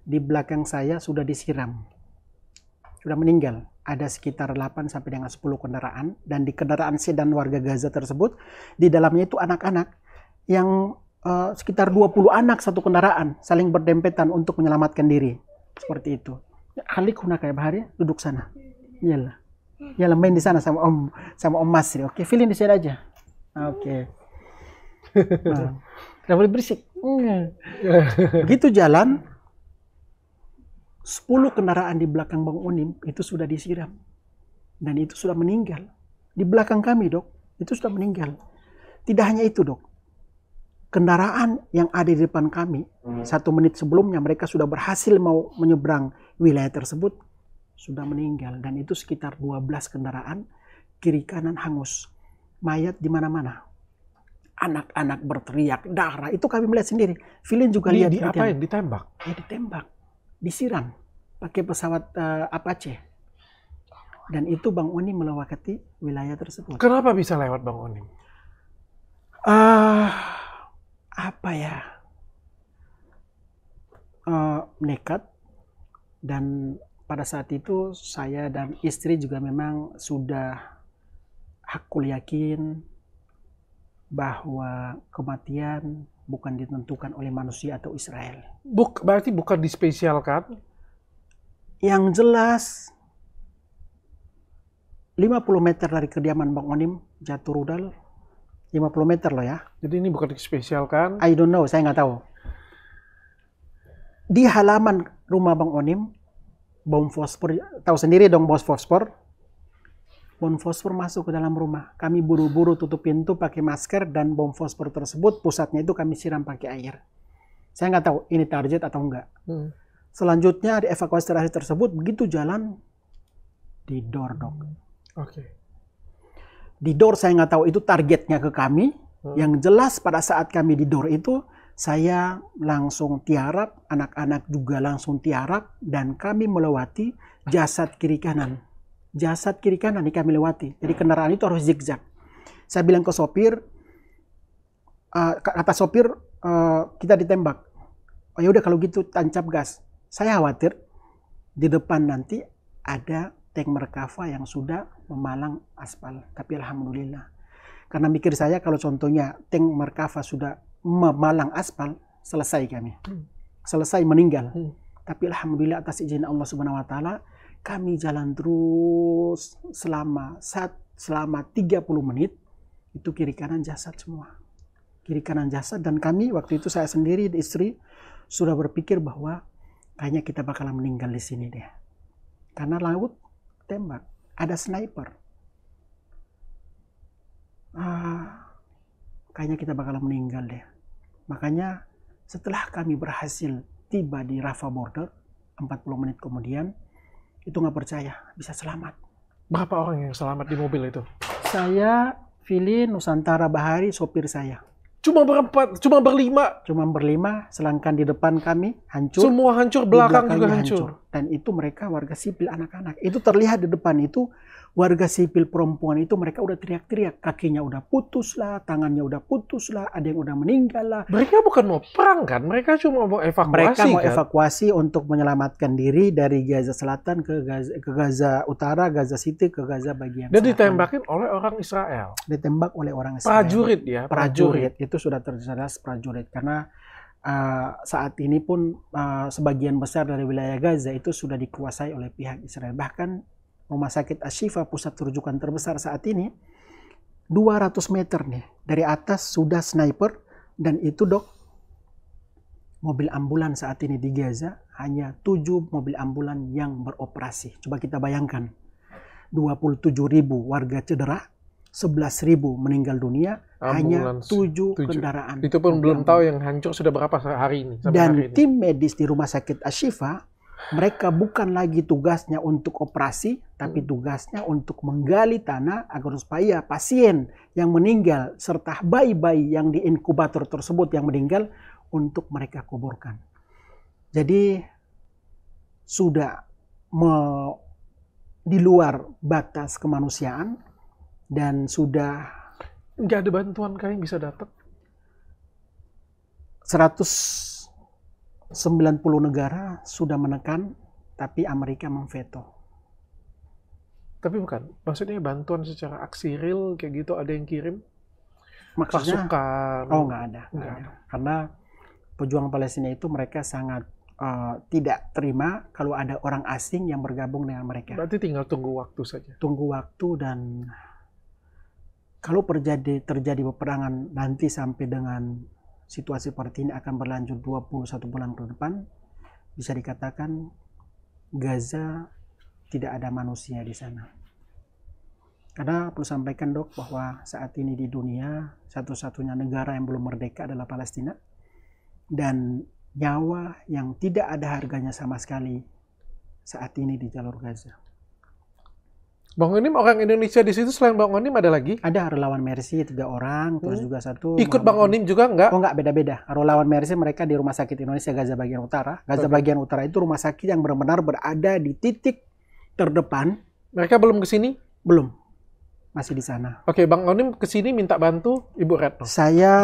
di belakang saya sudah disiram. Sudah meninggal. Ada sekitar 8 sampai dengan 10 kendaraan. Dan di kendaraan sedan warga Gaza tersebut, di dalamnya itu anak-anak yang uh, sekitar 20 anak satu kendaraan saling berdempetan untuk menyelamatkan diri. Seperti itu. Halik hunaka ya Bahari, ya, duduk sana. Iyalah. Iyalah main di sana sama Om sama Om Masri. Oke, feeling di sini aja. Ah, oke. Okay. Nah. Tidak boleh berisik. Begitu jalan, 10 kendaraan di belakang Bang Unim itu sudah disiram. Dan itu sudah meninggal. Di belakang kami, dok, itu sudah meninggal. Tidak hanya itu, dok kendaraan yang ada di depan kami hmm. satu menit sebelumnya mereka sudah berhasil mau menyeberang wilayah tersebut sudah meninggal dan itu sekitar 12 kendaraan kiri kanan hangus mayat di mana-mana anak-anak berteriak darah itu kami melihat sendiri Filin juga di, lihat di apa yang ditembak ya ditembak disiram pakai pesawat uh, Apache dan itu Bang Oni melewati wilayah tersebut kenapa bisa lewat Bang Oni uh, apa ya uh, nekat dan pada saat itu saya dan istri juga memang sudah hakul yakin bahwa kematian bukan ditentukan oleh manusia atau Israel. Buk, berarti bukan dispesialkan? Yang jelas 50 meter dari kediaman Bang Onim jatuh rudal 50 meter loh ya. Jadi ini bukan spesial kan? I don't know, saya nggak tahu. Di halaman rumah Bang Onim, bom fosfor, tahu sendiri dong bom fosfor. Bom fosfor masuk ke dalam rumah. Kami buru-buru tutup pintu pakai masker dan bom fosfor tersebut pusatnya itu kami siram pakai air. Saya nggak tahu ini target atau enggak. Hmm. Selanjutnya di evakuasi terakhir tersebut begitu jalan di door dong. Oke. Okay. Di door saya nggak tahu itu targetnya ke kami. Hmm. Yang jelas pada saat kami di door itu saya langsung tiarap, anak-anak juga langsung tiarap, dan kami melewati jasad kiri kanan. Jasad kiri kanan ini kami lewati. Jadi kendaraan itu harus zigzag. Saya bilang ke sopir, uh, eh, kata sopir uh, kita ditembak. Oh ya udah kalau gitu tancap gas. Saya khawatir di depan nanti ada tank merkava yang sudah memalang aspal. Tapi alhamdulillah. Karena mikir saya kalau contohnya tank merkava sudah memalang aspal, selesai kami. Hmm. Selesai meninggal. Hmm. Tapi alhamdulillah atas izin Allah Subhanahu wa taala kami jalan terus selama saat selama 30 menit itu kiri kanan jasad semua. Kiri kanan jasad dan kami waktu itu saya sendiri istri sudah berpikir bahwa kayaknya kita bakalan meninggal di sini deh. Karena laut tembak, ada sniper. Ah, kayaknya kita bakal meninggal deh. Makanya setelah kami berhasil tiba di Rafa border, 40 menit kemudian, itu nggak percaya bisa selamat. Berapa orang yang selamat di mobil itu? Saya, Fili, Nusantara Bahari, sopir saya. Cuma berempat, cuma berlima. Cuma berlima, selangkan di depan kami hancur. Semua hancur, belakang juga hancur. hancur dan itu mereka warga sipil anak-anak. Itu terlihat di depan itu warga sipil perempuan itu mereka udah teriak-teriak, kakinya udah putus lah, tangannya udah putus lah, ada yang udah meninggal lah. Mereka bukan mau perang kan? Mereka cuma mau evakuasi. Mereka mau kan? evakuasi untuk menyelamatkan diri dari Gaza Selatan ke Gaza, ke Gaza Utara, Gaza City ke Gaza bagian. Dan selatan. ditembakin oleh orang Israel. Ditembak oleh orang Israel. Prajurit ya. Prajurit, prajurit. itu sudah terjelas prajurit karena uh, saat ini pun uh, sebagian besar dari wilayah Gaza itu sudah dikuasai oleh pihak Israel. Bahkan Rumah Sakit Ashifa pusat rujukan terbesar saat ini 200 meter nih dari atas sudah sniper dan itu dok mobil ambulan saat ini di Gaza hanya 7 mobil ambulan yang beroperasi. Coba kita bayangkan 27 ribu warga cedera 11.000 meninggal dunia Ambulans, hanya tujuh kendaraan. Itu pun belum tahu yang hancur sudah berapa hari ini. Dan hari ini. tim medis di rumah sakit Ashifa mereka bukan lagi tugasnya untuk operasi, tapi hmm. tugasnya untuk menggali tanah agar supaya pasien yang meninggal serta bayi-bayi yang di inkubator tersebut yang meninggal untuk mereka kuburkan. Jadi sudah di luar batas kemanusiaan, dan sudah nggak ada bantuan kalian bisa dapat 190 negara sudah menekan tapi Amerika memveto tapi bukan maksudnya bantuan secara aksi real kayak gitu ada yang kirim maksudnya pasukan oh nggak ada, ada. ada karena pejuang Palestina itu mereka sangat uh, tidak terima kalau ada orang asing yang bergabung dengan mereka berarti tinggal tunggu waktu saja tunggu waktu dan kalau terjadi terjadi peperangan nanti sampai dengan situasi seperti ini akan berlanjut 21 bulan ke depan bisa dikatakan Gaza tidak ada manusia di sana. Karena perlu sampaikan dok bahwa saat ini di dunia satu-satunya negara yang belum merdeka adalah Palestina dan nyawa yang tidak ada harganya sama sekali saat ini di jalur Gaza. Bang Onim orang Indonesia di situ selain Bang Onim ada lagi? Ada relawan Mercy tiga orang, hmm. terus juga satu. Ikut Bang Onim juga enggak? Oh enggak, beda-beda. Relawan Mercy mereka di Rumah Sakit Indonesia Gaza bagian utara. Gaza okay. bagian utara itu rumah sakit yang benar-benar berada di titik terdepan. Mereka belum ke sini? Belum masih di sana. Oke, Bang Onim ke sini minta bantu Ibu Retno. Saya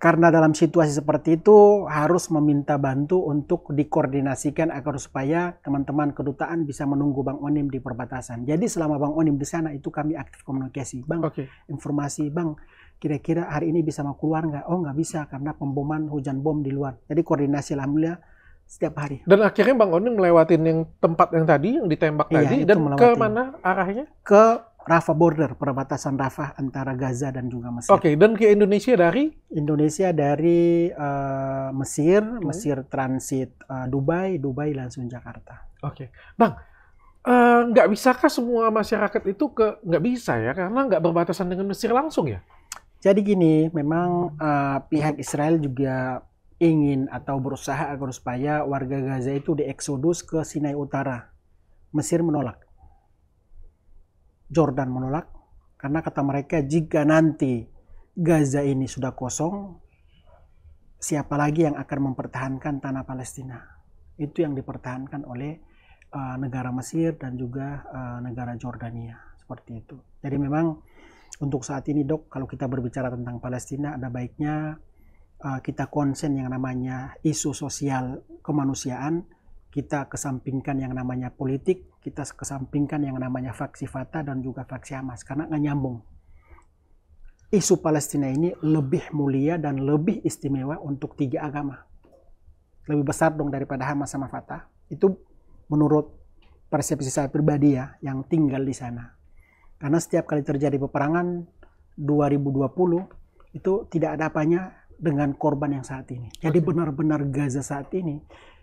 karena dalam situasi seperti itu harus meminta bantu untuk dikoordinasikan agar supaya teman-teman kedutaan bisa menunggu Bang Onim di perbatasan. Jadi selama Bang Onim di sana itu kami aktif komunikasi, Bang. Oke. Informasi, Bang. Kira-kira hari ini bisa mau keluar nggak? Oh, nggak bisa karena pemboman hujan bom di luar. Jadi koordinasi alhamdulillah setiap hari. Dan akhirnya Bang Onim melewatin yang tempat yang tadi yang ditembak iya, tadi dan melewati. ke mana arahnya? Ke Rafa border, perbatasan Rafa antara Gaza dan juga Mesir. Oke, okay, dan ke Indonesia dari? Indonesia dari uh, Mesir, okay. Mesir transit uh, Dubai, Dubai langsung Jakarta. Oke, okay. Bang, eh, nggak uh, bisakah semua masyarakat itu ke nggak bisa ya karena nggak berbatasan dengan Mesir langsung ya? Jadi gini, memang uh, pihak Israel juga ingin atau berusaha agar supaya warga Gaza itu dieksodus ke Sinai Utara. Mesir menolak Jordan menolak karena kata mereka jika nanti Gaza ini sudah kosong, siapa lagi yang akan mempertahankan tanah Palestina? Itu yang dipertahankan oleh uh, negara Mesir dan juga uh, negara Jordania seperti itu. Jadi memang untuk saat ini dok, kalau kita berbicara tentang Palestina, ada baiknya uh, kita konsen yang namanya isu sosial kemanusiaan, kita kesampingkan yang namanya politik, kita kesampingkan yang namanya faksi Fatah dan juga faksi Hamas karena nggak nyambung. Isu Palestina ini lebih mulia dan lebih istimewa untuk tiga agama. Lebih besar dong daripada Hamas sama Fatah. Itu menurut persepsi saya pribadi ya yang tinggal di sana. Karena setiap kali terjadi peperangan 2020 itu tidak ada apanya dengan korban yang saat ini. Jadi benar-benar Gaza saat ini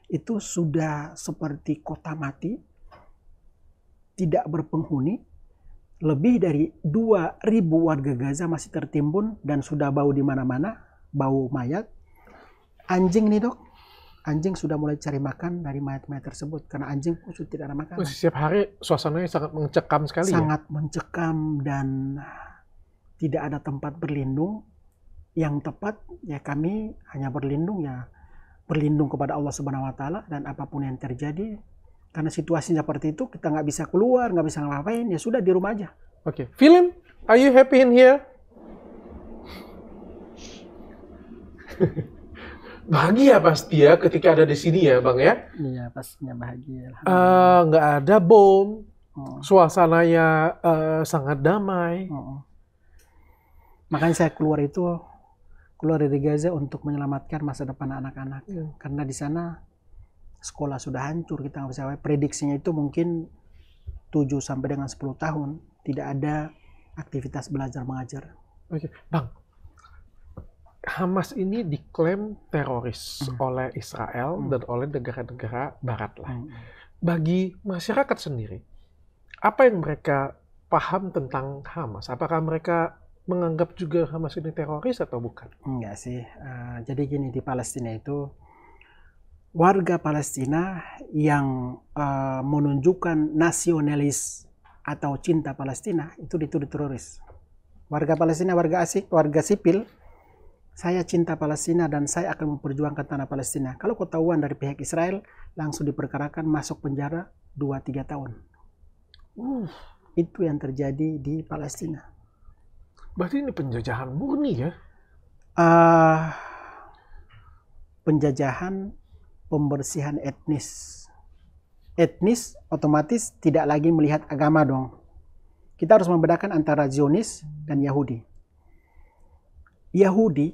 itu sudah seperti kota mati tidak berpenghuni, lebih dari 2.000 warga Gaza masih tertimbun dan sudah bau di mana-mana, bau mayat. Anjing nih dok, anjing sudah mulai cari makan dari mayat-mayat tersebut karena anjing pun sudah tidak ada makanan. Setiap hari suasananya sangat mencekam sekali. Ya? Sangat ya? mencekam dan tidak ada tempat berlindung yang tepat ya kami hanya berlindung ya berlindung kepada Allah Subhanahu wa taala dan apapun yang terjadi karena situasinya seperti itu kita nggak bisa keluar nggak bisa ngapain ya sudah di rumah aja oke okay. film are you happy in here bahagia pasti ya ketika ada di sini ya bang ya iya pastinya bahagia eh, nggak ada bom oh. suasananya uh, sangat damai oh, oh. makanya saya keluar itu keluar dari Gaza untuk menyelamatkan masa depan anak-anak hmm. karena di sana sekolah sudah hancur kita nggak bisa prediksinya itu mungkin 7 sampai dengan 10 tahun tidak ada aktivitas belajar mengajar. Oke, Bang. Hamas ini diklaim teroris hmm. oleh Israel hmm. dan oleh negara-negara barat lah. Hmm. Bagi masyarakat sendiri, apa yang mereka paham tentang Hamas? Apakah mereka menganggap juga Hamas ini teroris atau bukan? Enggak sih. Uh, jadi gini di Palestina itu warga Palestina yang uh, menunjukkan nasionalis atau cinta Palestina itu dituduh teroris. Warga Palestina, warga asik, warga sipil, saya cinta Palestina dan saya akan memperjuangkan tanah Palestina. Kalau ketahuan dari pihak Israel, langsung diperkarakan masuk penjara 2-3 tahun. Uh, itu yang terjadi di Palestina. Berarti ini penjajahan murni ya? Uh, penjajahan pembersihan etnis. Etnis otomatis tidak lagi melihat agama dong. Kita harus membedakan antara Zionis dan Yahudi. Yahudi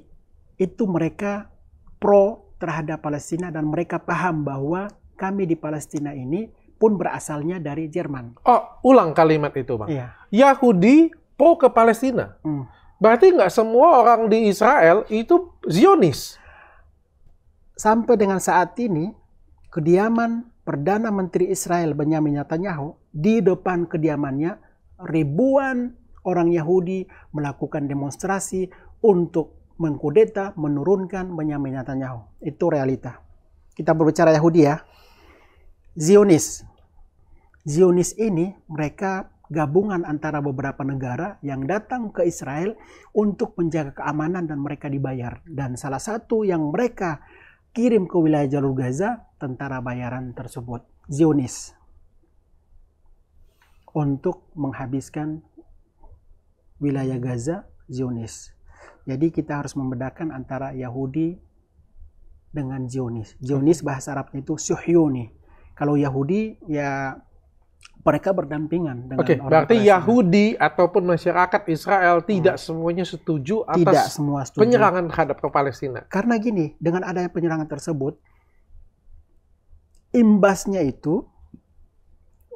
itu mereka pro terhadap Palestina dan mereka paham bahwa kami di Palestina ini pun berasalnya dari Jerman. Oh, ulang kalimat itu, Bang. Iya. Yahudi pro ke Palestina. Hmm. Berarti nggak semua orang di Israel itu Zionis sampai dengan saat ini kediaman Perdana Menteri Israel Benyamin Netanyahu di depan kediamannya ribuan orang Yahudi melakukan demonstrasi untuk mengkudeta menurunkan Benyamin Netanyahu. Itu realita. Kita berbicara Yahudi ya. Zionis. Zionis ini mereka gabungan antara beberapa negara yang datang ke Israel untuk menjaga keamanan dan mereka dibayar. Dan salah satu yang mereka kirim ke wilayah jalur Gaza tentara bayaran tersebut, Zionis, untuk menghabiskan wilayah Gaza, Zionis. Jadi kita harus membedakan antara Yahudi dengan Zionis. Zionis bahasa Arabnya itu Syuhyuni. Kalau Yahudi ya mereka berdampingan dengan okay, orang berarti Palestina. Yahudi ataupun masyarakat Israel tidak hmm. semuanya setuju atas tidak semua setuju. penyerangan terhadap ke Palestina. Karena gini, dengan adanya penyerangan tersebut imbasnya itu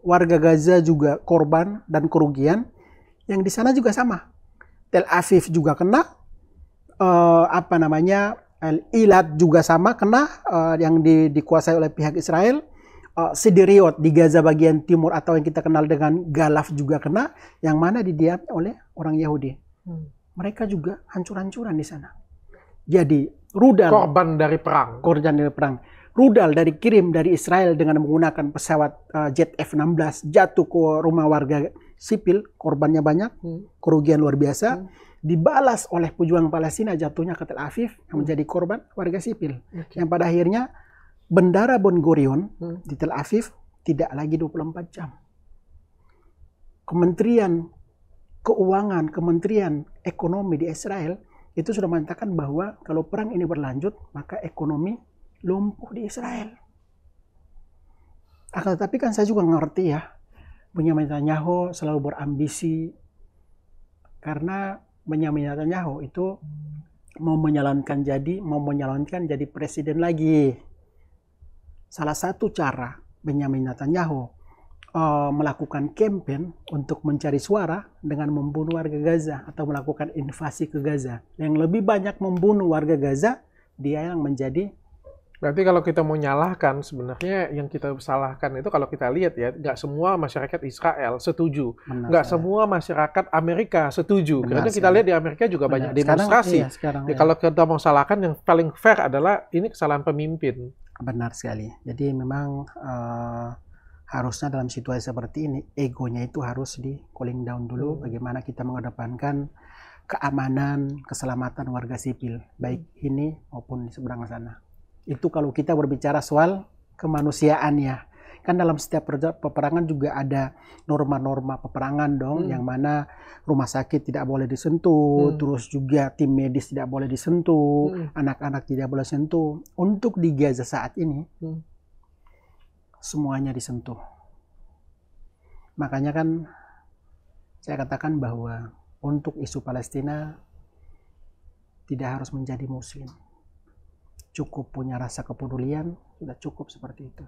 warga Gaza juga korban dan kerugian yang di sana juga sama. Tel Aviv juga kena uh, apa namanya Al Ilat juga sama kena uh, yang di, dikuasai oleh pihak Israel uh, eh, Sidiriot di Gaza bagian timur atau yang kita kenal dengan Galaf juga kena, yang mana didiami oleh orang Yahudi. Hmm. Mereka juga hancur-hancuran di sana. Jadi rudal korban dari perang, korban dari perang. Rudal dari kirim dari Israel dengan menggunakan pesawat uh, jet F-16 jatuh ke rumah warga sipil, korbannya banyak, hmm. kerugian luar biasa. Hmm dibalas oleh pejuang Palestina jatuhnya ke Tel Aviv yang hmm. menjadi korban warga sipil okay. yang pada akhirnya Bendara Bon Gurion hmm. di Tel Aviv tidak lagi 24 jam. Kementerian Keuangan, Kementerian Ekonomi di Israel itu sudah mengatakan bahwa kalau perang ini berlanjut, maka ekonomi lumpuh di Israel. Akan tetapi kan saya juga ngerti ya, Benjamin Netanyahu selalu berambisi karena Benjamin Netanyahu itu mau menyalankan jadi mau menyalankan jadi presiden lagi salah satu cara Benjamin Netanyahu uh, melakukan kampanye untuk mencari suara dengan membunuh warga Gaza atau melakukan invasi ke Gaza. Yang lebih banyak membunuh warga Gaza, dia yang menjadi Berarti kalau kita mau nyalahkan, sebenarnya yang kita salahkan itu kalau kita lihat ya, nggak semua masyarakat Israel setuju. nggak semua masyarakat Amerika setuju. Benar, Karena kita lihat di Amerika juga Benar. banyak demonstrasi. Sekarang, iya, sekarang, ya, iya. Kalau kita mau salahkan, yang paling fair adalah ini kesalahan pemimpin benar sekali jadi memang uh, harusnya dalam situasi seperti ini egonya itu harus di cooling down dulu hmm. bagaimana kita mengedepankan keamanan keselamatan warga sipil baik hmm. ini maupun di seberang sana itu kalau kita berbicara soal kemanusiaannya Kan dalam setiap peperangan juga ada norma-norma peperangan dong, hmm. yang mana rumah sakit tidak boleh disentuh, hmm. terus juga tim medis tidak boleh disentuh, hmm. anak-anak hmm. tidak boleh sentuh. Untuk di Gaza saat ini, hmm. semuanya disentuh. Makanya kan saya katakan bahwa untuk isu Palestina tidak harus menjadi muslim. Cukup punya rasa kepedulian, sudah cukup seperti itu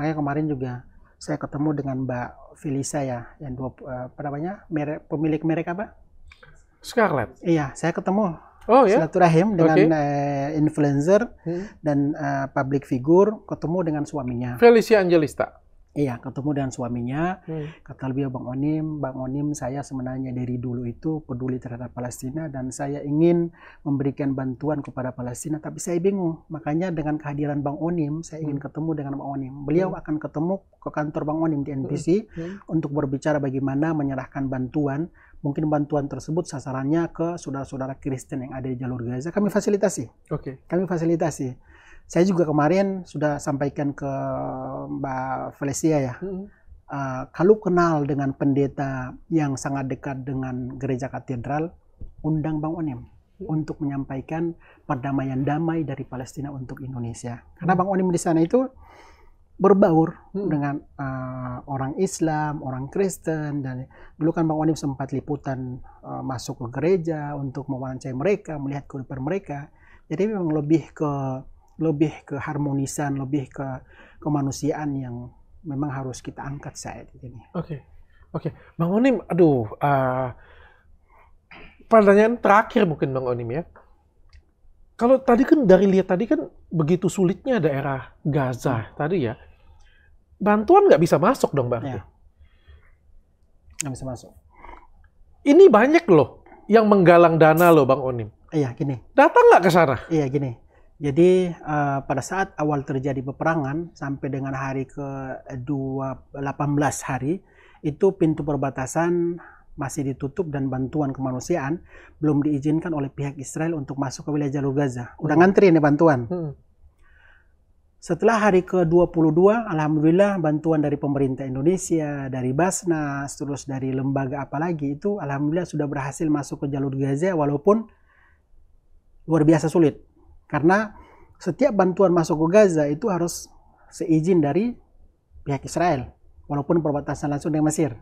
makanya kemarin juga saya ketemu dengan Mbak Felisa ya yang dua eh, apa namanya merek, pemilik merek apa Scarlett iya saya ketemu Oh ya. Silaturahim dengan okay. Eh, influencer hmm. dan uh, public figure ketemu dengan suaminya. Felicia Angelista. Iya, ketemu dengan suaminya. Hmm. Kata beliau Bang Onim, Bang Onim saya sebenarnya dari dulu itu peduli terhadap Palestina dan saya ingin memberikan bantuan kepada Palestina, tapi saya bingung. Makanya dengan kehadiran Bang Onim, saya ingin hmm. ketemu dengan Bang Onim. Beliau hmm. akan ketemu ke kantor Bang Onim di NPC hmm. Hmm. untuk berbicara bagaimana menyerahkan bantuan. Mungkin bantuan tersebut sasarannya ke saudara-saudara Kristen yang ada di jalur Gaza. Kami fasilitasi. Oke. Okay. Kami fasilitasi saya juga kemarin sudah sampaikan ke Mbak Felicia ya. Hmm. Uh, kalau kenal dengan pendeta yang sangat dekat dengan gereja katedral, undang Bang Onim untuk menyampaikan perdamaian damai dari Palestina untuk Indonesia. Karena Bang Onim di sana itu berbaur dengan uh, orang Islam, orang Kristen dan dulu kan Bang Onim sempat liputan uh, masuk ke gereja untuk mewawancarai mereka, melihat kehidupan mereka. Jadi memang lebih ke lebih ke harmonisan, lebih ke kemanusiaan yang memang harus kita angkat saat gitu ini. Oke, okay. oke, okay. Bang Onim, aduh, uh, pertanyaan terakhir mungkin Bang Onim ya. Kalau tadi kan dari lihat tadi kan begitu sulitnya daerah Gaza hmm. tadi ya, bantuan nggak bisa masuk dong bang? Ya. Nggak bisa masuk. Ini banyak loh yang menggalang dana loh bang Onim. Iya gini. Datang nggak ke sana? Iya gini jadi uh, pada saat awal terjadi peperangan sampai dengan hari ke-18 hari itu pintu perbatasan masih ditutup dan bantuan kemanusiaan belum diizinkan oleh pihak Israel untuk masuk ke wilayah jalur Gaza. Udah hmm. ngantri ini bantuan. Hmm. Setelah hari ke-22, alhamdulillah bantuan dari pemerintah Indonesia, dari Basnas, terus dari lembaga apalagi itu alhamdulillah sudah berhasil masuk ke jalur Gaza walaupun luar biasa sulit karena setiap bantuan masuk ke Gaza itu harus seizin dari pihak Israel, walaupun perbatasan langsung dengan Mesir.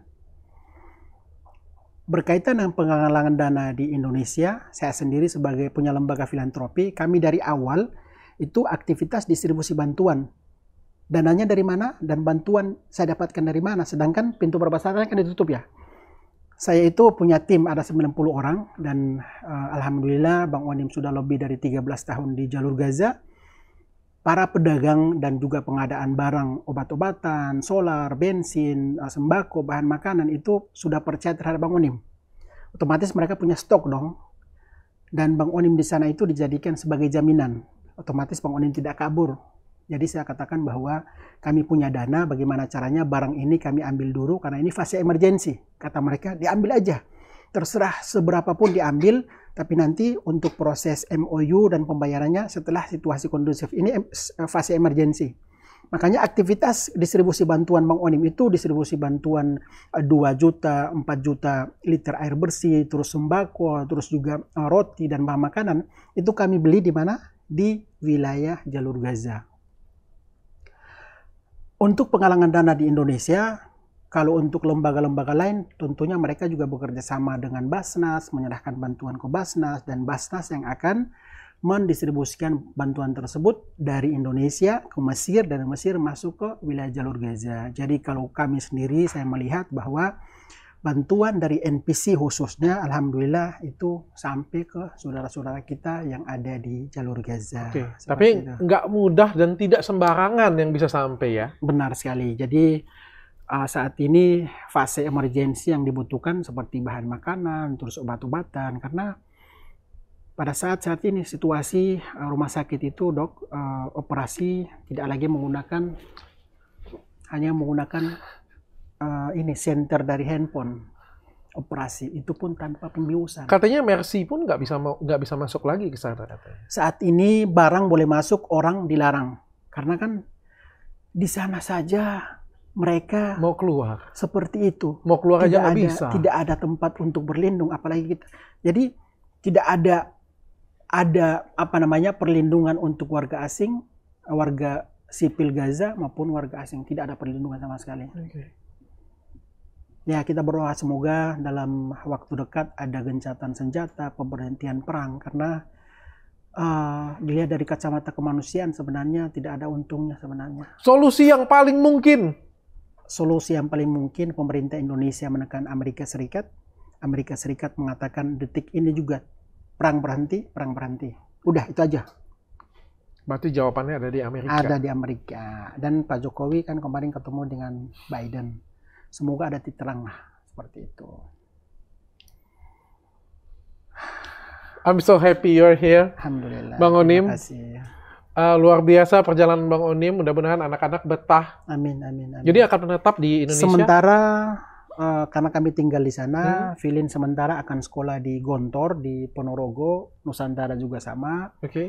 Berkaitan dengan penggalangan dana di Indonesia, saya sendiri sebagai punya lembaga filantropi, kami dari awal itu aktivitas distribusi bantuan. Dananya dari mana dan bantuan saya dapatkan dari mana, sedangkan pintu perbatasan kan ditutup ya. Saya itu punya tim ada 90 orang dan uh, alhamdulillah Bang Onim sudah lebih dari 13 tahun di jalur Gaza. Para pedagang dan juga pengadaan barang obat-obatan, solar, bensin, eh, sembako, bahan makanan itu sudah percaya terhadap Bang Onim. Otomatis mereka punya stok dong. Dan Bang Onim di sana itu dijadikan sebagai jaminan. Otomatis Bang Onim tidak kabur jadi saya katakan bahwa kami punya dana, bagaimana caranya barang ini kami ambil dulu karena ini fase emergensi. Kata mereka, diambil aja. Terserah seberapa pun diambil, tapi nanti untuk proses MOU dan pembayarannya setelah situasi kondusif. Ini eh, fase emergensi. Makanya aktivitas distribusi bantuan Bang Onim itu distribusi bantuan 2 eh, juta, 4 juta liter air bersih, terus sembako, terus juga eh, roti dan bahan makanan. Itu kami beli di mana? Di wilayah jalur Gaza. Untuk penggalangan dana di Indonesia, kalau untuk lembaga-lembaga lain, tentunya mereka juga bekerja sama dengan Basnas, menyerahkan bantuan ke Basnas, dan Basnas yang akan mendistribusikan bantuan tersebut dari Indonesia ke Mesir, dan Mesir masuk ke wilayah jalur Gaza. Jadi kalau kami sendiri, saya melihat bahwa bantuan dari NPC khususnya alhamdulillah itu sampai ke saudara-saudara kita yang ada di jalur Gaza. tapi nggak mudah dan tidak sembarangan yang bisa sampai ya. Benar sekali. Jadi uh, saat ini fase emergensi yang dibutuhkan seperti bahan makanan, terus obat-obatan karena pada saat saat ini situasi ah, rumah sakit itu dok uh, operasi tidak lagi menggunakan hanya menggunakan uh, ini center dari handphone operasi itu pun tanpa pembiusan. Katanya Mercy pun nggak bisa nggak bisa masuk lagi ke sana Saat ini barang boleh masuk, orang dilarang karena kan di sana saja mereka mau keluar seperti itu. Mau keluar tidak aja ada, bisa. Tidak ada tempat untuk berlindung, apalagi kita. Jadi tidak ada ada apa namanya perlindungan untuk warga asing, warga sipil Gaza maupun warga asing tidak ada perlindungan sama sekali. Okay. Ya, kita berdoa semoga dalam waktu dekat ada gencatan senjata, pemberhentian perang, karena uh, dilihat dari kacamata kemanusiaan sebenarnya tidak ada untungnya sebenarnya. Solusi yang paling mungkin? Solusi yang paling mungkin pemerintah Indonesia menekan Amerika Serikat. Amerika Serikat mengatakan detik ini juga perang berhenti, perang berhenti. Udah, itu aja. Berarti jawabannya ada di Amerika. Ada di Amerika. Dan Pak Jokowi kan kemarin ketemu dengan Biden Semoga ada titik terang lah seperti itu. I'm so happy you're here. Alhamdulillah. Bang Onim. Terima kasih. Uh, luar biasa perjalanan Bang Onim. Mudah-mudahan anak-anak betah. Amin, amin, amin. Jadi akan menetap di Indonesia. Sementara uh, karena kami tinggal di sana, hmm. Filin sementara akan sekolah di Gontor di Ponorogo, Nusantara juga sama. Oke. Okay.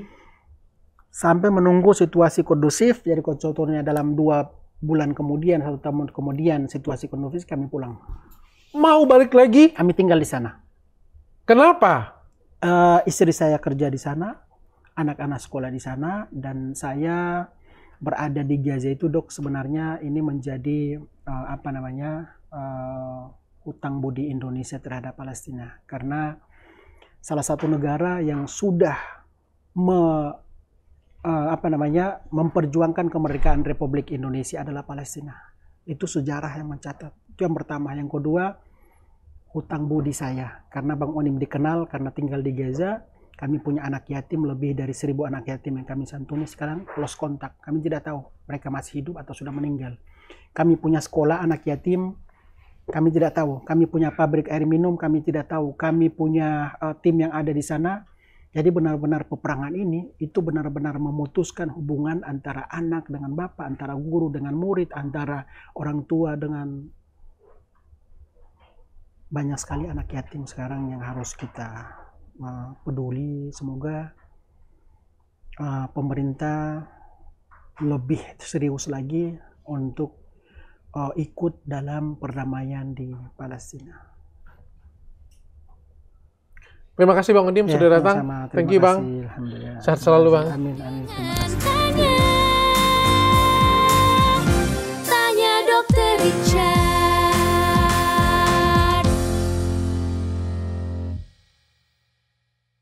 Sampai menunggu situasi kondusif, jadi konsultornya dalam dua bulan kemudian satu tahun kemudian situasi kondusif kami pulang mau balik lagi kami tinggal di sana kenapa uh, istri saya kerja di sana anak-anak sekolah di sana dan saya berada di Gaza itu dok sebenarnya ini menjadi uh, apa namanya uh, utang budi Indonesia terhadap Palestina karena salah satu negara yang sudah me uh, apa namanya memperjuangkan kemerdekaan Republik Indonesia adalah Palestina. Itu sejarah yang mencatat. Itu yang pertama. Yang kedua, hutang budi saya karena Bang Onim dikenal karena tinggal di Gaza. Kami punya anak yatim lebih dari seribu anak yatim yang kami santuni sekarang lost kontak. Kami tidak tahu mereka masih hidup atau sudah meninggal. Kami punya sekolah anak yatim kami tidak tahu. Kami punya pabrik air minum, kami tidak tahu. Kami punya uh, tim yang ada di sana, jadi benar-benar peperangan ini itu benar-benar memutuskan hubungan antara anak dengan bapak, antara guru dengan murid, antara orang tua dengan banyak sekali anak yatim sekarang yang harus kita uh, peduli. Semoga uh, pemerintah lebih serius lagi untuk uh, ikut dalam perdamaian di Palestina. Terima kasih Bang Udim ya, sudah datang. Sama. Terima Thank you Bang. Kasih, Sehat selalu Bang. Amin amin. Terima kasih. tanya dokter Richard.